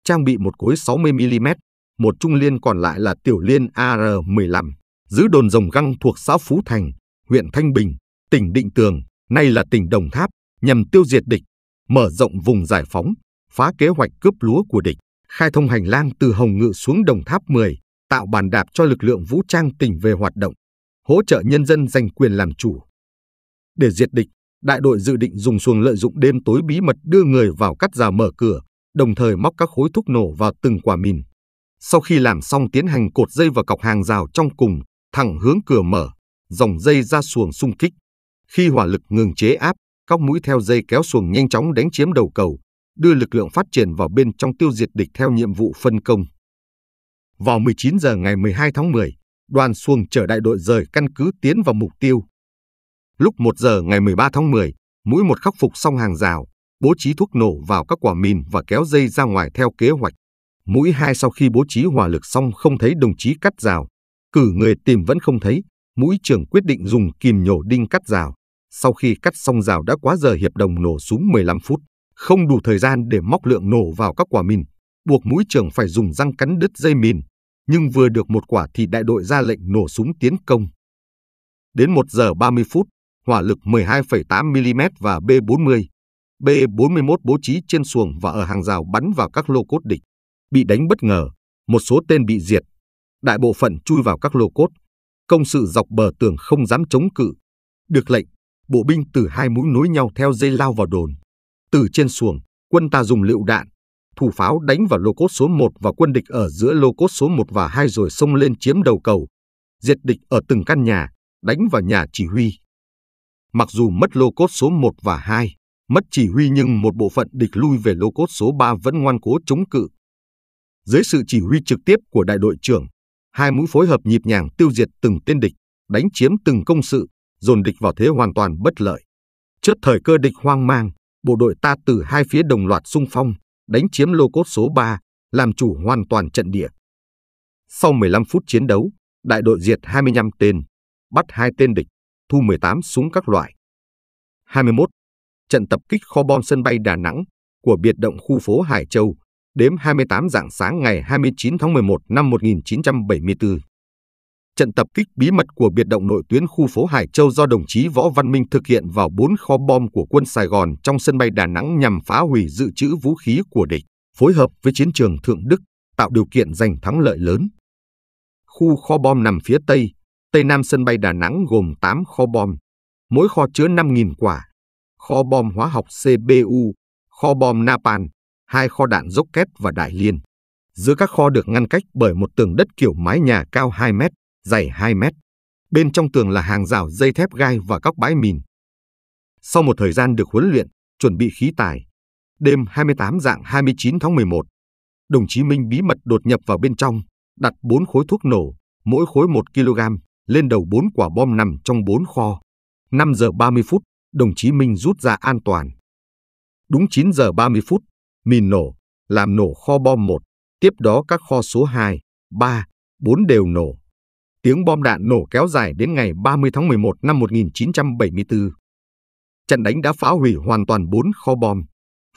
trang bị một cối 60mm, một trung liên còn lại là tiểu liên AR-15, giữ đồn rồng găng thuộc xã Phú Thành, huyện Thanh Bình, tỉnh Định Tường, nay là tỉnh Đồng Tháp, nhằm tiêu diệt địch, mở rộng vùng giải phóng, phá kế hoạch cướp lúa của địch, khai thông hành lang từ Hồng Ngự xuống Đồng Tháp 10, tạo bàn đạp cho lực lượng vũ trang tỉnh về hoạt động, hỗ trợ nhân dân giành quyền làm chủ. Để diệt địch, đại đội dự định dùng xuồng lợi dụng đêm tối bí mật đưa người vào cắt rào mở cửa, đồng thời móc các khối thuốc nổ vào từng quả mìn. Sau khi làm xong tiến hành cột dây vào cọc hàng rào trong cùng, thẳng hướng cửa mở, dòng dây ra xuồng xung kích. Khi hỏa lực ngừng chế áp, các mũi theo dây kéo xuồng nhanh chóng đánh chiếm đầu cầu, đưa lực lượng phát triển vào bên trong tiêu diệt địch theo nhiệm vụ phân công. Vào 19 giờ ngày 12 tháng 10, đoàn xuồng chở đại đội rời căn cứ tiến vào mục tiêu. Lúc 1 giờ ngày 13 tháng 10, mũi một khắc phục xong hàng rào, bố trí thuốc nổ vào các quả mìn và kéo dây ra ngoài theo kế hoạch. Mũi hai sau khi bố trí hỏa lực xong không thấy đồng chí cắt rào, cử người tìm vẫn không thấy, mũi trưởng quyết định dùng kìm nhổ đinh cắt rào sau khi cắt xong rào đã quá giờ hiệp đồng nổ súng 15 phút, không đủ thời gian để móc lượng nổ vào các quả mìn, buộc mũi trưởng phải dùng răng cắn đứt dây mìn, nhưng vừa được một quả thì đại đội ra lệnh nổ súng tiến công. Đến 1 giờ 30 phút, hỏa lực 12,8mm và B-40, B-41 bố trí trên xuồng và ở hàng rào bắn vào các lô cốt địch. Bị đánh bất ngờ, một số tên bị diệt. Đại bộ phận chui vào các lô cốt. Công sự dọc bờ tường không dám chống cự. Được lệnh, bộ binh từ hai mũi nối nhau theo dây lao vào đồn. Từ trên xuồng, quân ta dùng lựu đạn, thủ pháo đánh vào lô cốt số 1 và quân địch ở giữa lô cốt số 1 và 2 rồi xông lên chiếm đầu cầu, diệt địch ở từng căn nhà, đánh vào nhà chỉ huy. Mặc dù mất lô cốt số 1 và 2, mất chỉ huy nhưng một bộ phận địch lui về lô cốt số 3 vẫn ngoan cố chống cự. Dưới sự chỉ huy trực tiếp của đại đội trưởng, hai mũi phối hợp nhịp nhàng tiêu diệt từng tên địch, đánh chiếm từng công sự, dồn địch vào thế hoàn toàn bất lợi. Trước thời cơ địch hoang mang, bộ đội ta từ hai phía đồng loạt xung phong, đánh chiếm lô cốt số 3, làm chủ hoàn toàn trận địa. Sau 15 phút chiến đấu, đại đội diệt 25 tên, bắt hai tên địch, thu 18 súng các loại. 21. Trận tập kích kho bom sân bay Đà Nẵng của biệt động khu phố Hải Châu, đếm 28 dạng sáng ngày 29 tháng 11 năm 1974 trận tập kích bí mật của biệt động nội tuyến khu phố Hải Châu do đồng chí Võ Văn Minh thực hiện vào bốn kho bom của quân Sài Gòn trong sân bay Đà Nẵng nhằm phá hủy dự trữ vũ khí của địch, phối hợp với chiến trường Thượng Đức, tạo điều kiện giành thắng lợi lớn. Khu kho bom nằm phía Tây, Tây Nam sân bay Đà Nẵng gồm 8 kho bom, mỗi kho chứa 5.000 quả, kho bom hóa học CBU, kho bom Napan, hai kho đạn rocket và đại liên. Giữa các kho được ngăn cách bởi một tường đất kiểu mái nhà cao 2 mét, dày 2 mét. Bên trong tường là hàng rào dây thép gai và các bãi mìn. Sau một thời gian được huấn luyện, chuẩn bị khí tài, đêm 28 dạng 29 tháng 11, đồng chí Minh bí mật đột nhập vào bên trong, đặt 4 khối thuốc nổ, mỗi khối 1 kg, lên đầu 4 quả bom nằm trong 4 kho. 5 giờ 30 phút, đồng chí Minh rút ra an toàn. Đúng 9 giờ 30 phút, mìn nổ, làm nổ kho bom 1, tiếp đó các kho số 2, 3, 4 đều nổ tiếng bom đạn nổ kéo dài đến ngày 30 tháng 11 năm 1974. Trận đánh đã phá hủy hoàn toàn 4 kho bom,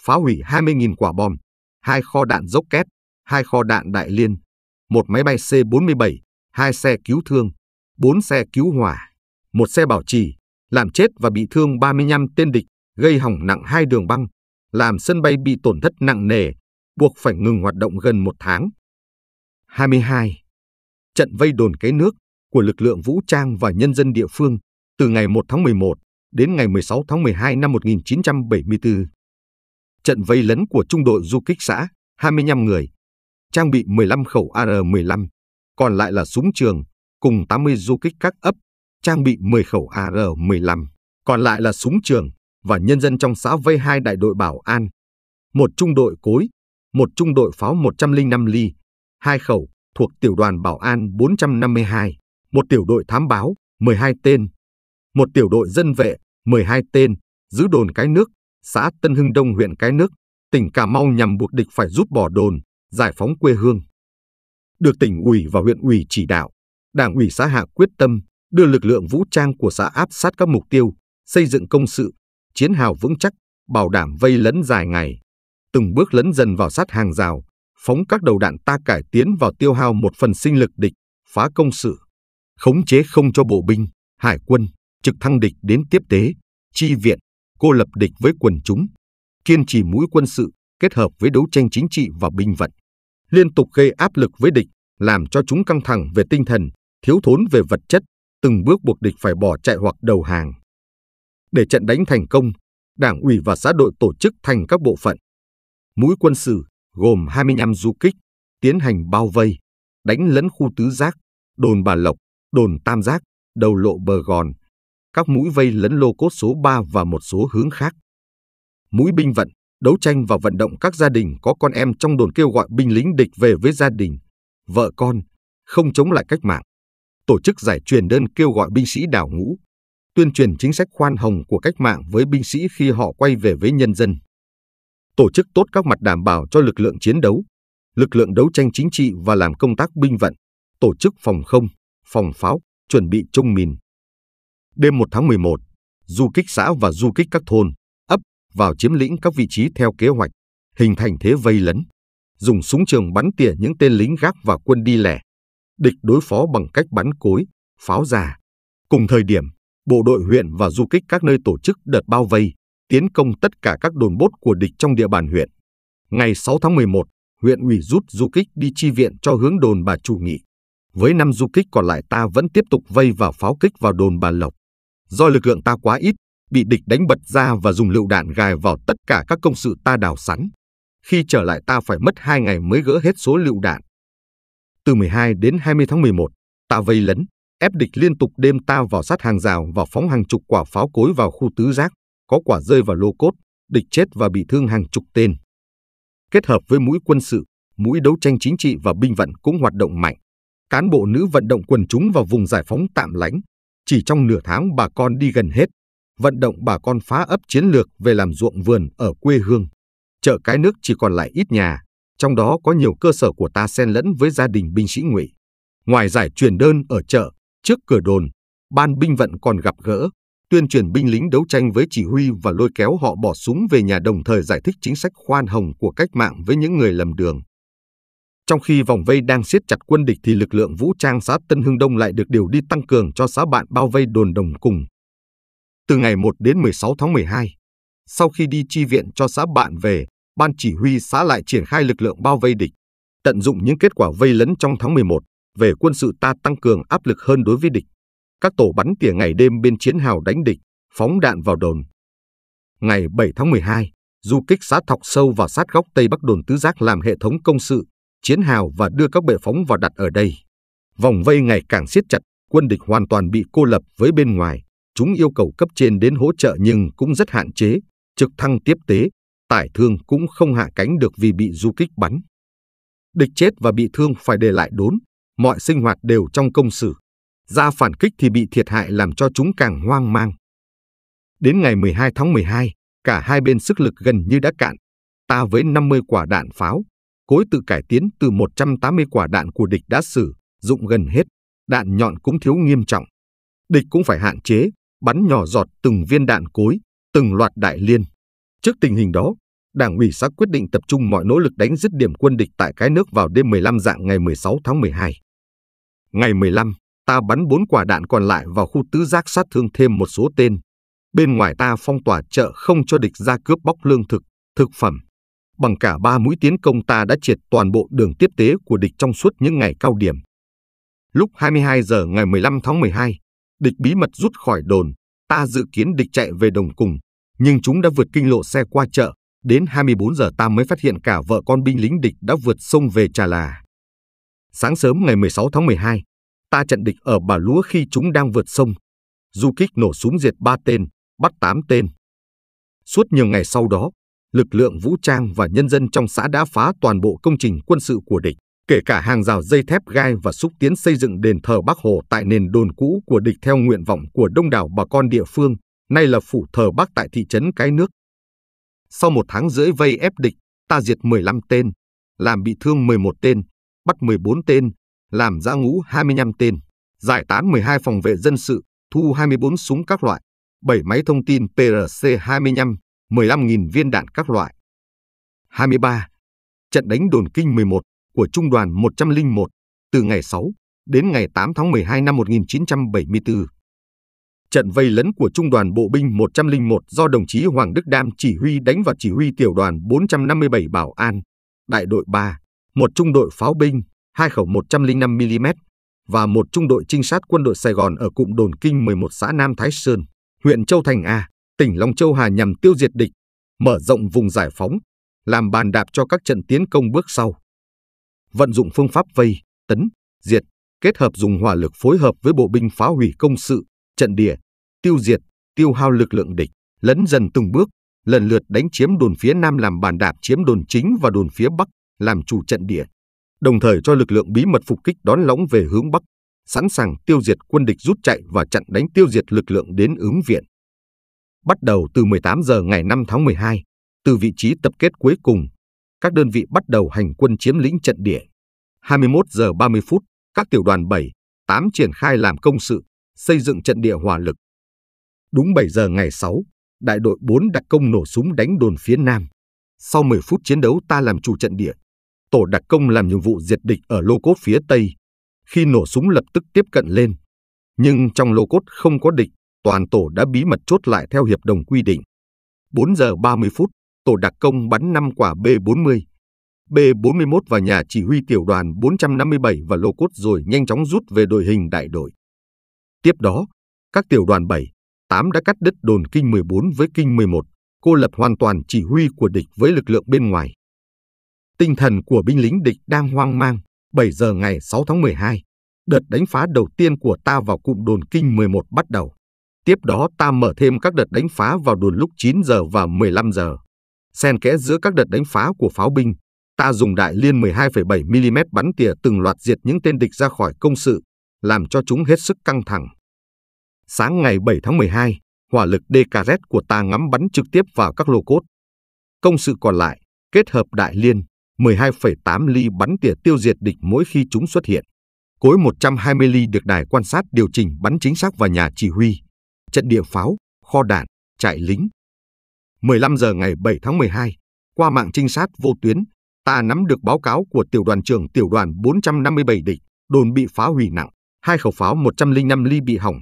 phá hủy 20.000 quả bom, hai kho đạn dốc két, hai kho đạn đại liên, một máy bay C-47, hai xe cứu thương, bốn xe cứu hỏa, một xe bảo trì, làm chết và bị thương 35 tên địch, gây hỏng nặng hai đường băng, làm sân bay bị tổn thất nặng nề, buộc phải ngừng hoạt động gần một tháng. 22 trận vây đồn cái nước của lực lượng vũ trang và nhân dân địa phương từ ngày 1 tháng 11 đến ngày 16 tháng 12 năm 1974. Trận vây lấn của trung đội du kích xã, 25 người, trang bị 15 khẩu AR-15, còn lại là súng trường, cùng 80 du kích các ấp, trang bị 10 khẩu AR-15, còn lại là súng trường và nhân dân trong xã vây hai đại đội bảo an, một trung đội cối, một trung đội pháo 105 ly, hai khẩu thuộc tiểu đoàn bảo an 452, một tiểu đội thám báo 12 tên, một tiểu đội dân vệ 12 tên, giữ đồn cái nước, xã Tân Hưng Đông huyện cái nước, tỉnh Cà Mau nhằm buộc địch phải rút bỏ đồn, giải phóng quê hương. Được tỉnh ủy và huyện ủy chỉ đạo, đảng ủy xã hạ quyết tâm đưa lực lượng vũ trang của xã áp sát các mục tiêu, xây dựng công sự, chiến hào vững chắc, bảo đảm vây lấn dài ngày từng bước lấn dần vào sát hàng rào, phóng các đầu đạn ta cải tiến vào tiêu hao một phần sinh lực địch, phá công sự, khống chế không cho bộ binh, hải quân, trực thăng địch đến tiếp tế, chi viện, cô lập địch với quần chúng, kiên trì mũi quân sự kết hợp với đấu tranh chính trị và binh vận, liên tục gây áp lực với địch, làm cho chúng căng thẳng về tinh thần, thiếu thốn về vật chất, từng bước buộc địch phải bỏ chạy hoặc đầu hàng. Để trận đánh thành công, Đảng ủy và xã đội tổ chức thành các bộ phận. Mũi quân sự gồm 25 du kích, tiến hành bao vây, đánh lẫn khu tứ giác, đồn Bà Lộc, đồn Tam Giác, đầu lộ bờ gòn, các mũi vây lấn lô cốt số 3 và một số hướng khác. Mũi binh vận, đấu tranh và vận động các gia đình có con em trong đồn kêu gọi binh lính địch về với gia đình, vợ con, không chống lại cách mạng. Tổ chức giải truyền đơn kêu gọi binh sĩ đảo ngũ, tuyên truyền chính sách khoan hồng của cách mạng với binh sĩ khi họ quay về với nhân dân tổ chức tốt các mặt đảm bảo cho lực lượng chiến đấu, lực lượng đấu tranh chính trị và làm công tác binh vận, tổ chức phòng không, phòng pháo, chuẩn bị trung mìn. Đêm 1 tháng 11, du kích xã và du kích các thôn, ấp vào chiếm lĩnh các vị trí theo kế hoạch, hình thành thế vây lấn, dùng súng trường bắn tỉa những tên lính gác và quân đi lẻ. Địch đối phó bằng cách bắn cối, pháo giả. Cùng thời điểm, bộ đội huyện và du kích các nơi tổ chức đợt bao vây, tiến công tất cả các đồn bốt của địch trong địa bàn huyện. Ngày 6 tháng 11, huyện ủy rút du kích đi chi viện cho hướng đồn bà Chủ Nghị. Với năm du kích còn lại ta vẫn tiếp tục vây và pháo kích vào đồn bà Lộc. Do lực lượng ta quá ít, bị địch đánh bật ra và dùng lựu đạn gài vào tất cả các công sự ta đào sắn. Khi trở lại ta phải mất 2 ngày mới gỡ hết số lựu đạn. Từ 12 đến 20 tháng 11, ta vây lấn, ép địch liên tục đêm ta vào sát hàng rào và phóng hàng chục quả pháo cối vào khu tứ giác có quả rơi vào lô cốt, địch chết và bị thương hàng chục tên. Kết hợp với mũi quân sự, mũi đấu tranh chính trị và binh vận cũng hoạt động mạnh. Cán bộ nữ vận động quần chúng vào vùng giải phóng tạm lánh. Chỉ trong nửa tháng bà con đi gần hết, vận động bà con phá ấp chiến lược về làm ruộng vườn ở quê hương. Chợ cái nước chỉ còn lại ít nhà, trong đó có nhiều cơ sở của ta xen lẫn với gia đình binh sĩ ngụy. Ngoài giải truyền đơn ở chợ, trước cửa đồn, ban binh vận còn gặp gỡ, tuyên truyền binh lính đấu tranh với chỉ huy và lôi kéo họ bỏ súng về nhà đồng thời giải thích chính sách khoan hồng của cách mạng với những người lầm đường. Trong khi vòng vây đang siết chặt quân địch thì lực lượng vũ trang xã Tân Hưng Đông lại được điều đi tăng cường cho xã bạn bao vây đồn đồng cùng. Từ ngày 1 đến 16 tháng 12, sau khi đi chi viện cho xã bạn về, ban chỉ huy xã lại triển khai lực lượng bao vây địch, tận dụng những kết quả vây lấn trong tháng 11, về quân sự ta tăng cường áp lực hơn đối với địch các tổ bắn tỉa ngày đêm bên chiến hào đánh địch, phóng đạn vào đồn. Ngày 7 tháng 12, du kích xã Thọc Sâu vào sát góc Tây Bắc đồn Tứ Giác làm hệ thống công sự, chiến hào và đưa các bệ phóng vào đặt ở đây. Vòng vây ngày càng siết chặt, quân địch hoàn toàn bị cô lập với bên ngoài. Chúng yêu cầu cấp trên đến hỗ trợ nhưng cũng rất hạn chế, trực thăng tiếp tế, tải thương cũng không hạ cánh được vì bị du kích bắn. Địch chết và bị thương phải để lại đốn, mọi sinh hoạt đều trong công sự ra phản kích thì bị thiệt hại làm cho chúng càng hoang mang. Đến ngày 12 tháng 12, cả hai bên sức lực gần như đã cạn. Ta với 50 quả đạn pháo, cối tự cải tiến từ 180 quả đạn của địch đã sử, dụng gần hết, đạn nhọn cũng thiếu nghiêm trọng. Địch cũng phải hạn chế, bắn nhỏ giọt từng viên đạn cối, từng loạt đại liên. Trước tình hình đó, Đảng ủy xã quyết định tập trung mọi nỗ lực đánh dứt điểm quân địch tại cái nước vào đêm 15 dạng ngày 16 tháng 12. Ngày 15, ta bắn bốn quả đạn còn lại vào khu tứ giác sát thương thêm một số tên. Bên ngoài ta phong tỏa chợ không cho địch ra cướp bóc lương thực, thực phẩm. Bằng cả ba mũi tiến công ta đã triệt toàn bộ đường tiếp tế của địch trong suốt những ngày cao điểm. Lúc 22 giờ ngày 15 tháng 12, địch bí mật rút khỏi đồn, ta dự kiến địch chạy về đồng cùng, nhưng chúng đã vượt kinh lộ xe qua chợ, đến 24 giờ ta mới phát hiện cả vợ con binh lính địch đã vượt sông về Trà Là. Sáng sớm ngày 16 tháng 12, ta trận địch ở Bà Lúa khi chúng đang vượt sông. Du kích nổ súng diệt ba tên, bắt tám tên. Suốt nhiều ngày sau đó, lực lượng vũ trang và nhân dân trong xã đã phá toàn bộ công trình quân sự của địch, kể cả hàng rào dây thép gai và xúc tiến xây dựng đền thờ Bắc Hồ tại nền đồn cũ của địch theo nguyện vọng của đông đảo bà con địa phương, nay là phủ thờ Bắc tại thị trấn Cái Nước. Sau một tháng rưỡi vây ép địch, ta diệt 15 tên, làm bị thương 11 tên, bắt 14 tên, làm giã ngũ 25 tên, giải tán 12 phòng vệ dân sự, thu 24 súng các loại, 7 máy thông tin PRC-25, 15.000 viên đạn các loại. 23. Trận đánh đồn kinh 11 của Trung đoàn 101 từ ngày 6 đến ngày 8 tháng 12 năm 1974. Trận vây lấn của Trung đoàn Bộ binh 101 do đồng chí Hoàng Đức Đam chỉ huy đánh vào chỉ huy tiểu đoàn 457 Bảo An, đại đội 3, một trung đội pháo binh, hai khẩu 105mm và một trung đội trinh sát quân đội Sài Gòn ở cụm đồn kinh 11 xã Nam Thái Sơn, huyện Châu Thành A, tỉnh Long Châu Hà nhằm tiêu diệt địch, mở rộng vùng giải phóng, làm bàn đạp cho các trận tiến công bước sau. Vận dụng phương pháp vây, tấn, diệt, kết hợp dùng hỏa lực phối hợp với bộ binh phá hủy công sự, trận địa, tiêu diệt, tiêu hao lực lượng địch, lấn dần từng bước, lần lượt đánh chiếm đồn phía Nam làm bàn đạp chiếm đồn chính và đồn phía Bắc làm chủ trận địa, đồng thời cho lực lượng bí mật phục kích đón lõng về hướng Bắc, sẵn sàng tiêu diệt quân địch rút chạy và chặn đánh tiêu diệt lực lượng đến ứng viện. Bắt đầu từ 18 giờ ngày 5 tháng 12, từ vị trí tập kết cuối cùng, các đơn vị bắt đầu hành quân chiếm lĩnh trận địa. 21 giờ 30 phút, các tiểu đoàn 7, 8 triển khai làm công sự, xây dựng trận địa hỏa lực. Đúng 7 giờ ngày 6, đại đội 4 đặc công nổ súng đánh đồn phía Nam. Sau 10 phút chiến đấu ta làm chủ trận địa, tổ đặc công làm nhiệm vụ diệt địch ở lô cốt phía Tây. Khi nổ súng lập tức tiếp cận lên. Nhưng trong lô cốt không có địch, toàn tổ đã bí mật chốt lại theo hiệp đồng quy định. 4 giờ 30 phút, tổ đặc công bắn 5 quả B-40. B-41 vào nhà chỉ huy tiểu đoàn 457 và lô cốt rồi nhanh chóng rút về đội hình đại đội. Tiếp đó, các tiểu đoàn 7, 8 đã cắt đứt đồn kinh 14 với kinh 11, cô lập hoàn toàn chỉ huy của địch với lực lượng bên ngoài. Tinh thần của binh lính địch đang hoang mang. 7 giờ ngày 6 tháng 12, đợt đánh phá đầu tiên của ta vào cụm đồn kinh 11 bắt đầu. Tiếp đó ta mở thêm các đợt đánh phá vào đồn lúc 9 giờ và 15 giờ. Xen kẽ giữa các đợt đánh phá của pháo binh, ta dùng đại liên 12,7mm bắn tỉa từng loạt diệt những tên địch ra khỏi công sự, làm cho chúng hết sức căng thẳng. Sáng ngày 7 tháng 12, hỏa lực DKZ của ta ngắm bắn trực tiếp vào các lô cốt. Công sự còn lại, kết hợp đại liên, 12,8 ly bắn tỉa tiêu diệt địch mỗi khi chúng xuất hiện. Cối 120 ly được đài quan sát điều chỉnh bắn chính xác vào nhà chỉ huy, trận địa pháo, kho đạn, trại lính. 15 giờ ngày 7 tháng 12, qua mạng trinh sát vô tuyến, ta nắm được báo cáo của tiểu đoàn trưởng tiểu đoàn 457 địch, đồn bị phá hủy nặng, hai khẩu pháo 105 ly bị hỏng,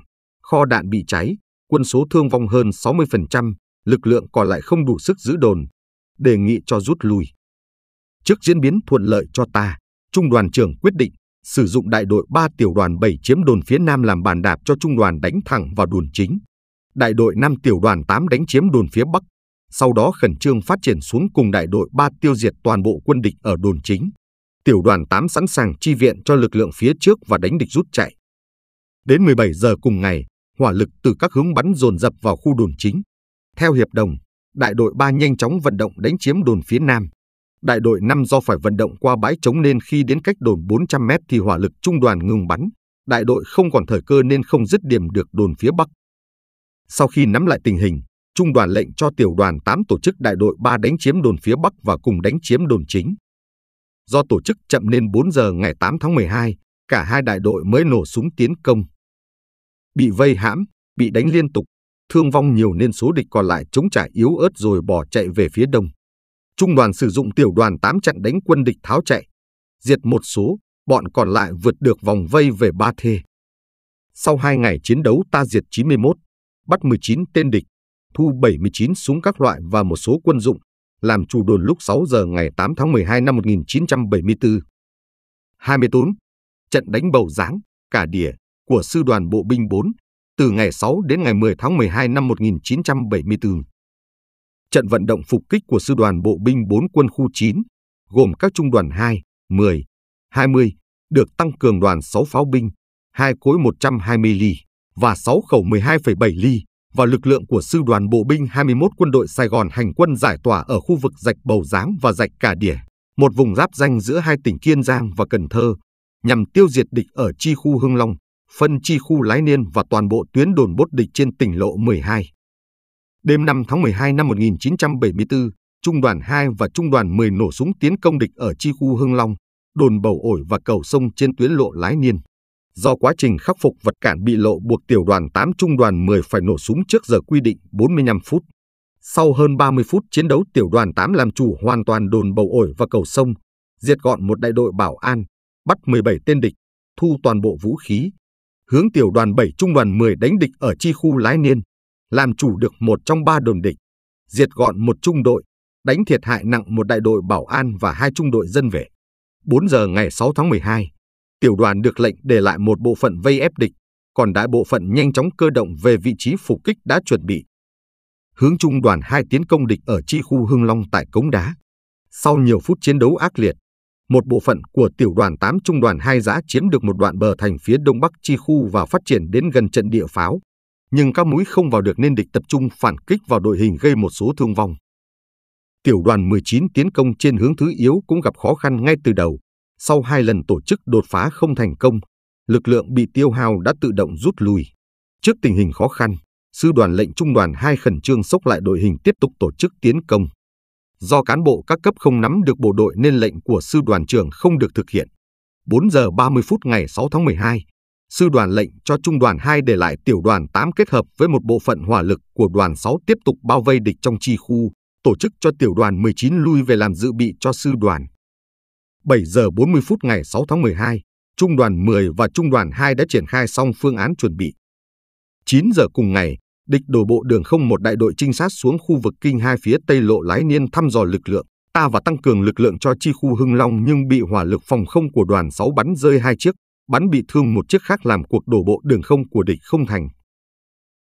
kho đạn bị cháy, quân số thương vong hơn 60%, lực lượng còn lại không đủ sức giữ đồn, đề nghị cho rút lui. Trước diễn biến thuận lợi cho ta, Trung đoàn trưởng quyết định sử dụng đại đội 3 tiểu đoàn 7 chiếm đồn phía Nam làm bàn đạp cho Trung đoàn đánh thẳng vào đồn chính. Đại đội 5 tiểu đoàn 8 đánh chiếm đồn phía Bắc, sau đó khẩn trương phát triển xuống cùng đại đội 3 tiêu diệt toàn bộ quân địch ở đồn chính. Tiểu đoàn 8 sẵn sàng chi viện cho lực lượng phía trước và đánh địch rút chạy. Đến 17 giờ cùng ngày, hỏa lực từ các hướng bắn dồn dập vào khu đồn chính. Theo hiệp đồng, đại đội 3 nhanh chóng vận động đánh chiếm đồn phía Nam đại đội 5 do phải vận động qua bãi trống nên khi đến cách đồn 400 mét thì hỏa lực trung đoàn ngừng bắn. Đại đội không còn thời cơ nên không dứt điểm được đồn phía Bắc. Sau khi nắm lại tình hình, trung đoàn lệnh cho tiểu đoàn 8 tổ chức đại đội 3 đánh chiếm đồn phía Bắc và cùng đánh chiếm đồn chính. Do tổ chức chậm nên 4 giờ ngày 8 tháng 12, cả hai đại đội mới nổ súng tiến công. Bị vây hãm, bị đánh liên tục, thương vong nhiều nên số địch còn lại chống trả yếu ớt rồi bỏ chạy về phía đông trung đoàn sử dụng tiểu đoàn 8 chặn đánh quân địch tháo chạy, diệt một số, bọn còn lại vượt được vòng vây về Ba Thê. Sau 2 ngày chiến đấu ta diệt 91, bắt 19 tên địch, thu 79 súng các loại và một số quân dụng, làm chủ đồn lúc 6 giờ ngày 8 tháng 12 năm 1974. 24. Trận đánh bầu dáng cả đỉa của Sư đoàn Bộ binh 4 từ ngày 6 đến ngày 10 tháng 12 năm 1974 trận vận động phục kích của Sư đoàn Bộ binh 4 quân khu 9, gồm các trung đoàn 2, 10, 20, được tăng cường đoàn 6 pháo binh, 2 cối 120 ly và 6 khẩu 12,7 ly và lực lượng của Sư đoàn Bộ binh 21 quân đội Sài Gòn hành quân giải tỏa ở khu vực Rạch Bầu Giáng và Rạch cà Đỉa, một vùng giáp danh giữa hai tỉnh Kiên Giang và Cần Thơ, nhằm tiêu diệt địch ở chi khu Hưng Long, phân chi khu Lái Niên và toàn bộ tuyến đồn bốt địch trên tỉnh lộ 12. Đêm 5 tháng 12 năm 1974, Trung đoàn 2 và Trung đoàn 10 nổ súng tiến công địch ở chi khu Hưng Long, đồn bầu ổi và cầu sông trên tuyến lộ Lái Niên. Do quá trình khắc phục vật cản bị lộ buộc tiểu đoàn 8 Trung đoàn 10 phải nổ súng trước giờ quy định 45 phút. Sau hơn 30 phút chiến đấu tiểu đoàn 8 làm chủ hoàn toàn đồn bầu ổi và cầu sông, diệt gọn một đại đội bảo an, bắt 17 tên địch, thu toàn bộ vũ khí. Hướng tiểu đoàn 7 Trung đoàn 10 đánh địch ở chi khu Lái Niên làm chủ được một trong ba đồn địch, diệt gọn một trung đội, đánh thiệt hại nặng một đại đội bảo an và hai trung đội dân vệ. 4 giờ ngày 6 tháng 12, tiểu đoàn được lệnh để lại một bộ phận vây ép địch, còn đại bộ phận nhanh chóng cơ động về vị trí phục kích đã chuẩn bị. Hướng trung đoàn 2 tiến công địch ở chi khu Hưng Long tại Cống Đá. Sau nhiều phút chiến đấu ác liệt, một bộ phận của tiểu đoàn 8 trung đoàn 2 giã chiếm được một đoạn bờ thành phía đông bắc chi khu và phát triển đến gần trận địa pháo nhưng các mũi không vào được nên địch tập trung phản kích vào đội hình gây một số thương vong. Tiểu đoàn 19 tiến công trên hướng thứ yếu cũng gặp khó khăn ngay từ đầu. Sau hai lần tổ chức đột phá không thành công, lực lượng bị tiêu hao đã tự động rút lui. Trước tình hình khó khăn, sư đoàn lệnh trung đoàn 2 khẩn trương sốc lại đội hình tiếp tục tổ chức tiến công. Do cán bộ các cấp không nắm được bộ đội nên lệnh của sư đoàn trưởng không được thực hiện. 4 giờ 30 phút ngày 6 tháng 12, sư đoàn lệnh cho trung đoàn 2 để lại tiểu đoàn 8 kết hợp với một bộ phận hỏa lực của đoàn 6 tiếp tục bao vây địch trong chi khu, tổ chức cho tiểu đoàn 19 lui về làm dự bị cho sư đoàn. 7 giờ 40 phút ngày 6 tháng 12, Trung đoàn 10 và Trung đoàn 2 đã triển khai xong phương án chuẩn bị. 9 giờ cùng ngày, địch đổ bộ đường không một đại đội trinh sát xuống khu vực kinh hai phía tây lộ lái niên thăm dò lực lượng, ta và tăng cường lực lượng cho chi khu Hưng Long nhưng bị hỏa lực phòng không của đoàn 6 bắn rơi hai chiếc bắn bị thương một chiếc khác làm cuộc đổ bộ đường không của địch không thành.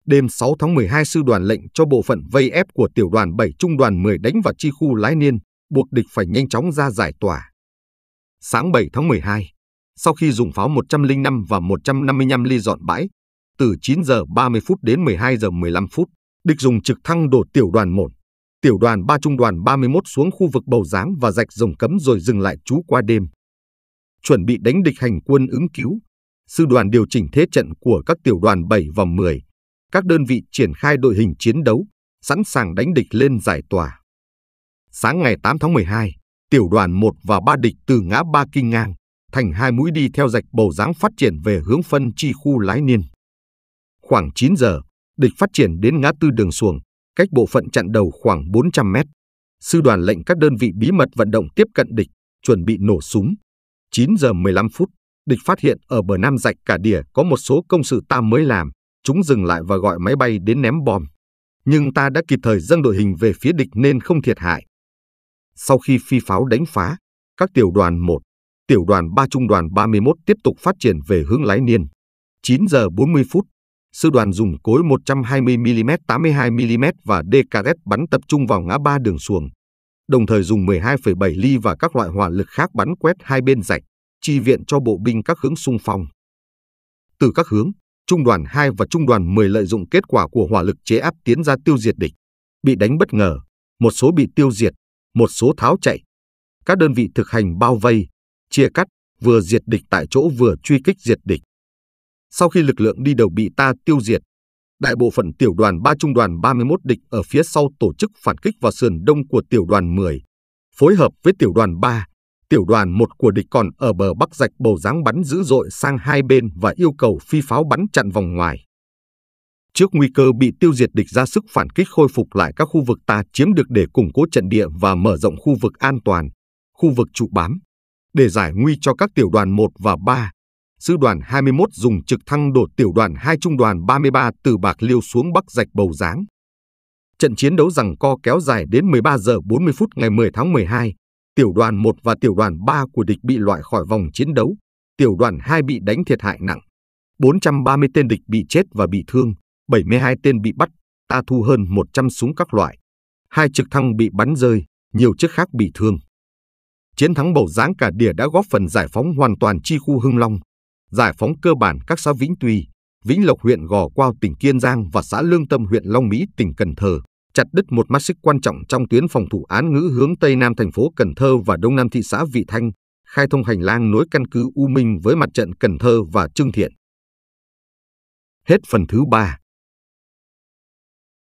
Đêm 6 tháng 12 sư đoàn lệnh cho bộ phận vây ép của tiểu đoàn 7 trung đoàn 10 đánh vào chi khu Lái Niên, buộc địch phải nhanh chóng ra giải tỏa. Sáng 7 tháng 12, sau khi dùng pháo 105 và 155 ly dọn bãi, từ 9 giờ 30 phút đến 12 giờ 15 phút, địch dùng trực thăng đổ tiểu đoàn 1, tiểu đoàn 3 trung đoàn 31 xuống khu vực bầu dáng và rạch rồng cấm rồi dừng lại trú qua đêm chuẩn bị đánh địch hành quân ứng cứu. Sư đoàn điều chỉnh thế trận của các tiểu đoàn 7 và 10, các đơn vị triển khai đội hình chiến đấu, sẵn sàng đánh địch lên giải tỏa. Sáng ngày 8 tháng 12, tiểu đoàn 1 và 3 địch từ ngã Ba Kinh Ngang, thành hai mũi đi theo dạch bầu dáng phát triển về hướng phân chi khu Lái Niên. Khoảng 9 giờ, địch phát triển đến ngã tư đường xuồng, cách bộ phận chặn đầu khoảng 400 mét. Sư đoàn lệnh các đơn vị bí mật vận động tiếp cận địch, chuẩn bị nổ súng, 9 giờ 15 phút, địch phát hiện ở bờ nam dạch cả đỉa có một số công sự ta mới làm, chúng dừng lại và gọi máy bay đến ném bom. Nhưng ta đã kịp thời dâng đội hình về phía địch nên không thiệt hại. Sau khi phi pháo đánh phá, các tiểu đoàn 1, tiểu đoàn 3 trung đoàn 31 tiếp tục phát triển về hướng lái niên. 9 giờ 40 phút, sư đoàn dùng cối 120mm 82mm và DKS bắn tập trung vào ngã ba đường xuồng, đồng thời dùng 12,7 ly và các loại hỏa lực khác bắn quét hai bên rạch, chi viện cho bộ binh các hướng xung phong. Từ các hướng, Trung đoàn 2 và Trung đoàn 10 lợi dụng kết quả của hỏa lực chế áp tiến ra tiêu diệt địch, bị đánh bất ngờ, một số bị tiêu diệt, một số tháo chạy. Các đơn vị thực hành bao vây, chia cắt, vừa diệt địch tại chỗ vừa truy kích diệt địch. Sau khi lực lượng đi đầu bị ta tiêu diệt, đại bộ phận tiểu đoàn 3 trung đoàn 31 địch ở phía sau tổ chức phản kích vào sườn đông của tiểu đoàn 10, phối hợp với tiểu đoàn 3, tiểu đoàn 1 của địch còn ở bờ bắc rạch bầu dáng bắn dữ dội sang hai bên và yêu cầu phi pháo bắn chặn vòng ngoài. Trước nguy cơ bị tiêu diệt địch ra sức phản kích khôi phục lại các khu vực ta chiếm được để củng cố trận địa và mở rộng khu vực an toàn, khu vực trụ bám, để giải nguy cho các tiểu đoàn 1 và 3, sư đoàn 21 dùng trực thăng đột tiểu đoàn 2 trung đoàn 33 từ Bạc Liêu xuống Bắc Dạch Bầu Giáng. Trận chiến đấu rằng co kéo dài đến 13 giờ 40 phút ngày 10 tháng 12, tiểu đoàn 1 và tiểu đoàn 3 của địch bị loại khỏi vòng chiến đấu, tiểu đoàn 2 bị đánh thiệt hại nặng. 430 tên địch bị chết và bị thương, 72 tên bị bắt, ta thu hơn 100 súng các loại. Hai trực thăng bị bắn rơi, nhiều chiếc khác bị thương. Chiến thắng Bầu Giáng cả đỉa đã góp phần giải phóng hoàn toàn chi khu Hưng Long, giải phóng cơ bản các xã Vĩnh Tuy, Vĩnh Lộc huyện Gò Quao tỉnh Kiên Giang và xã Lương Tâm huyện Long Mỹ tỉnh Cần Thơ, chặt đứt một mắt xích quan trọng trong tuyến phòng thủ án ngữ hướng Tây Nam thành phố Cần Thơ và Đông Nam thị xã Vị Thanh, khai thông hành lang nối căn cứ U Minh với mặt trận Cần Thơ và Trương Thiện. Hết phần thứ 3.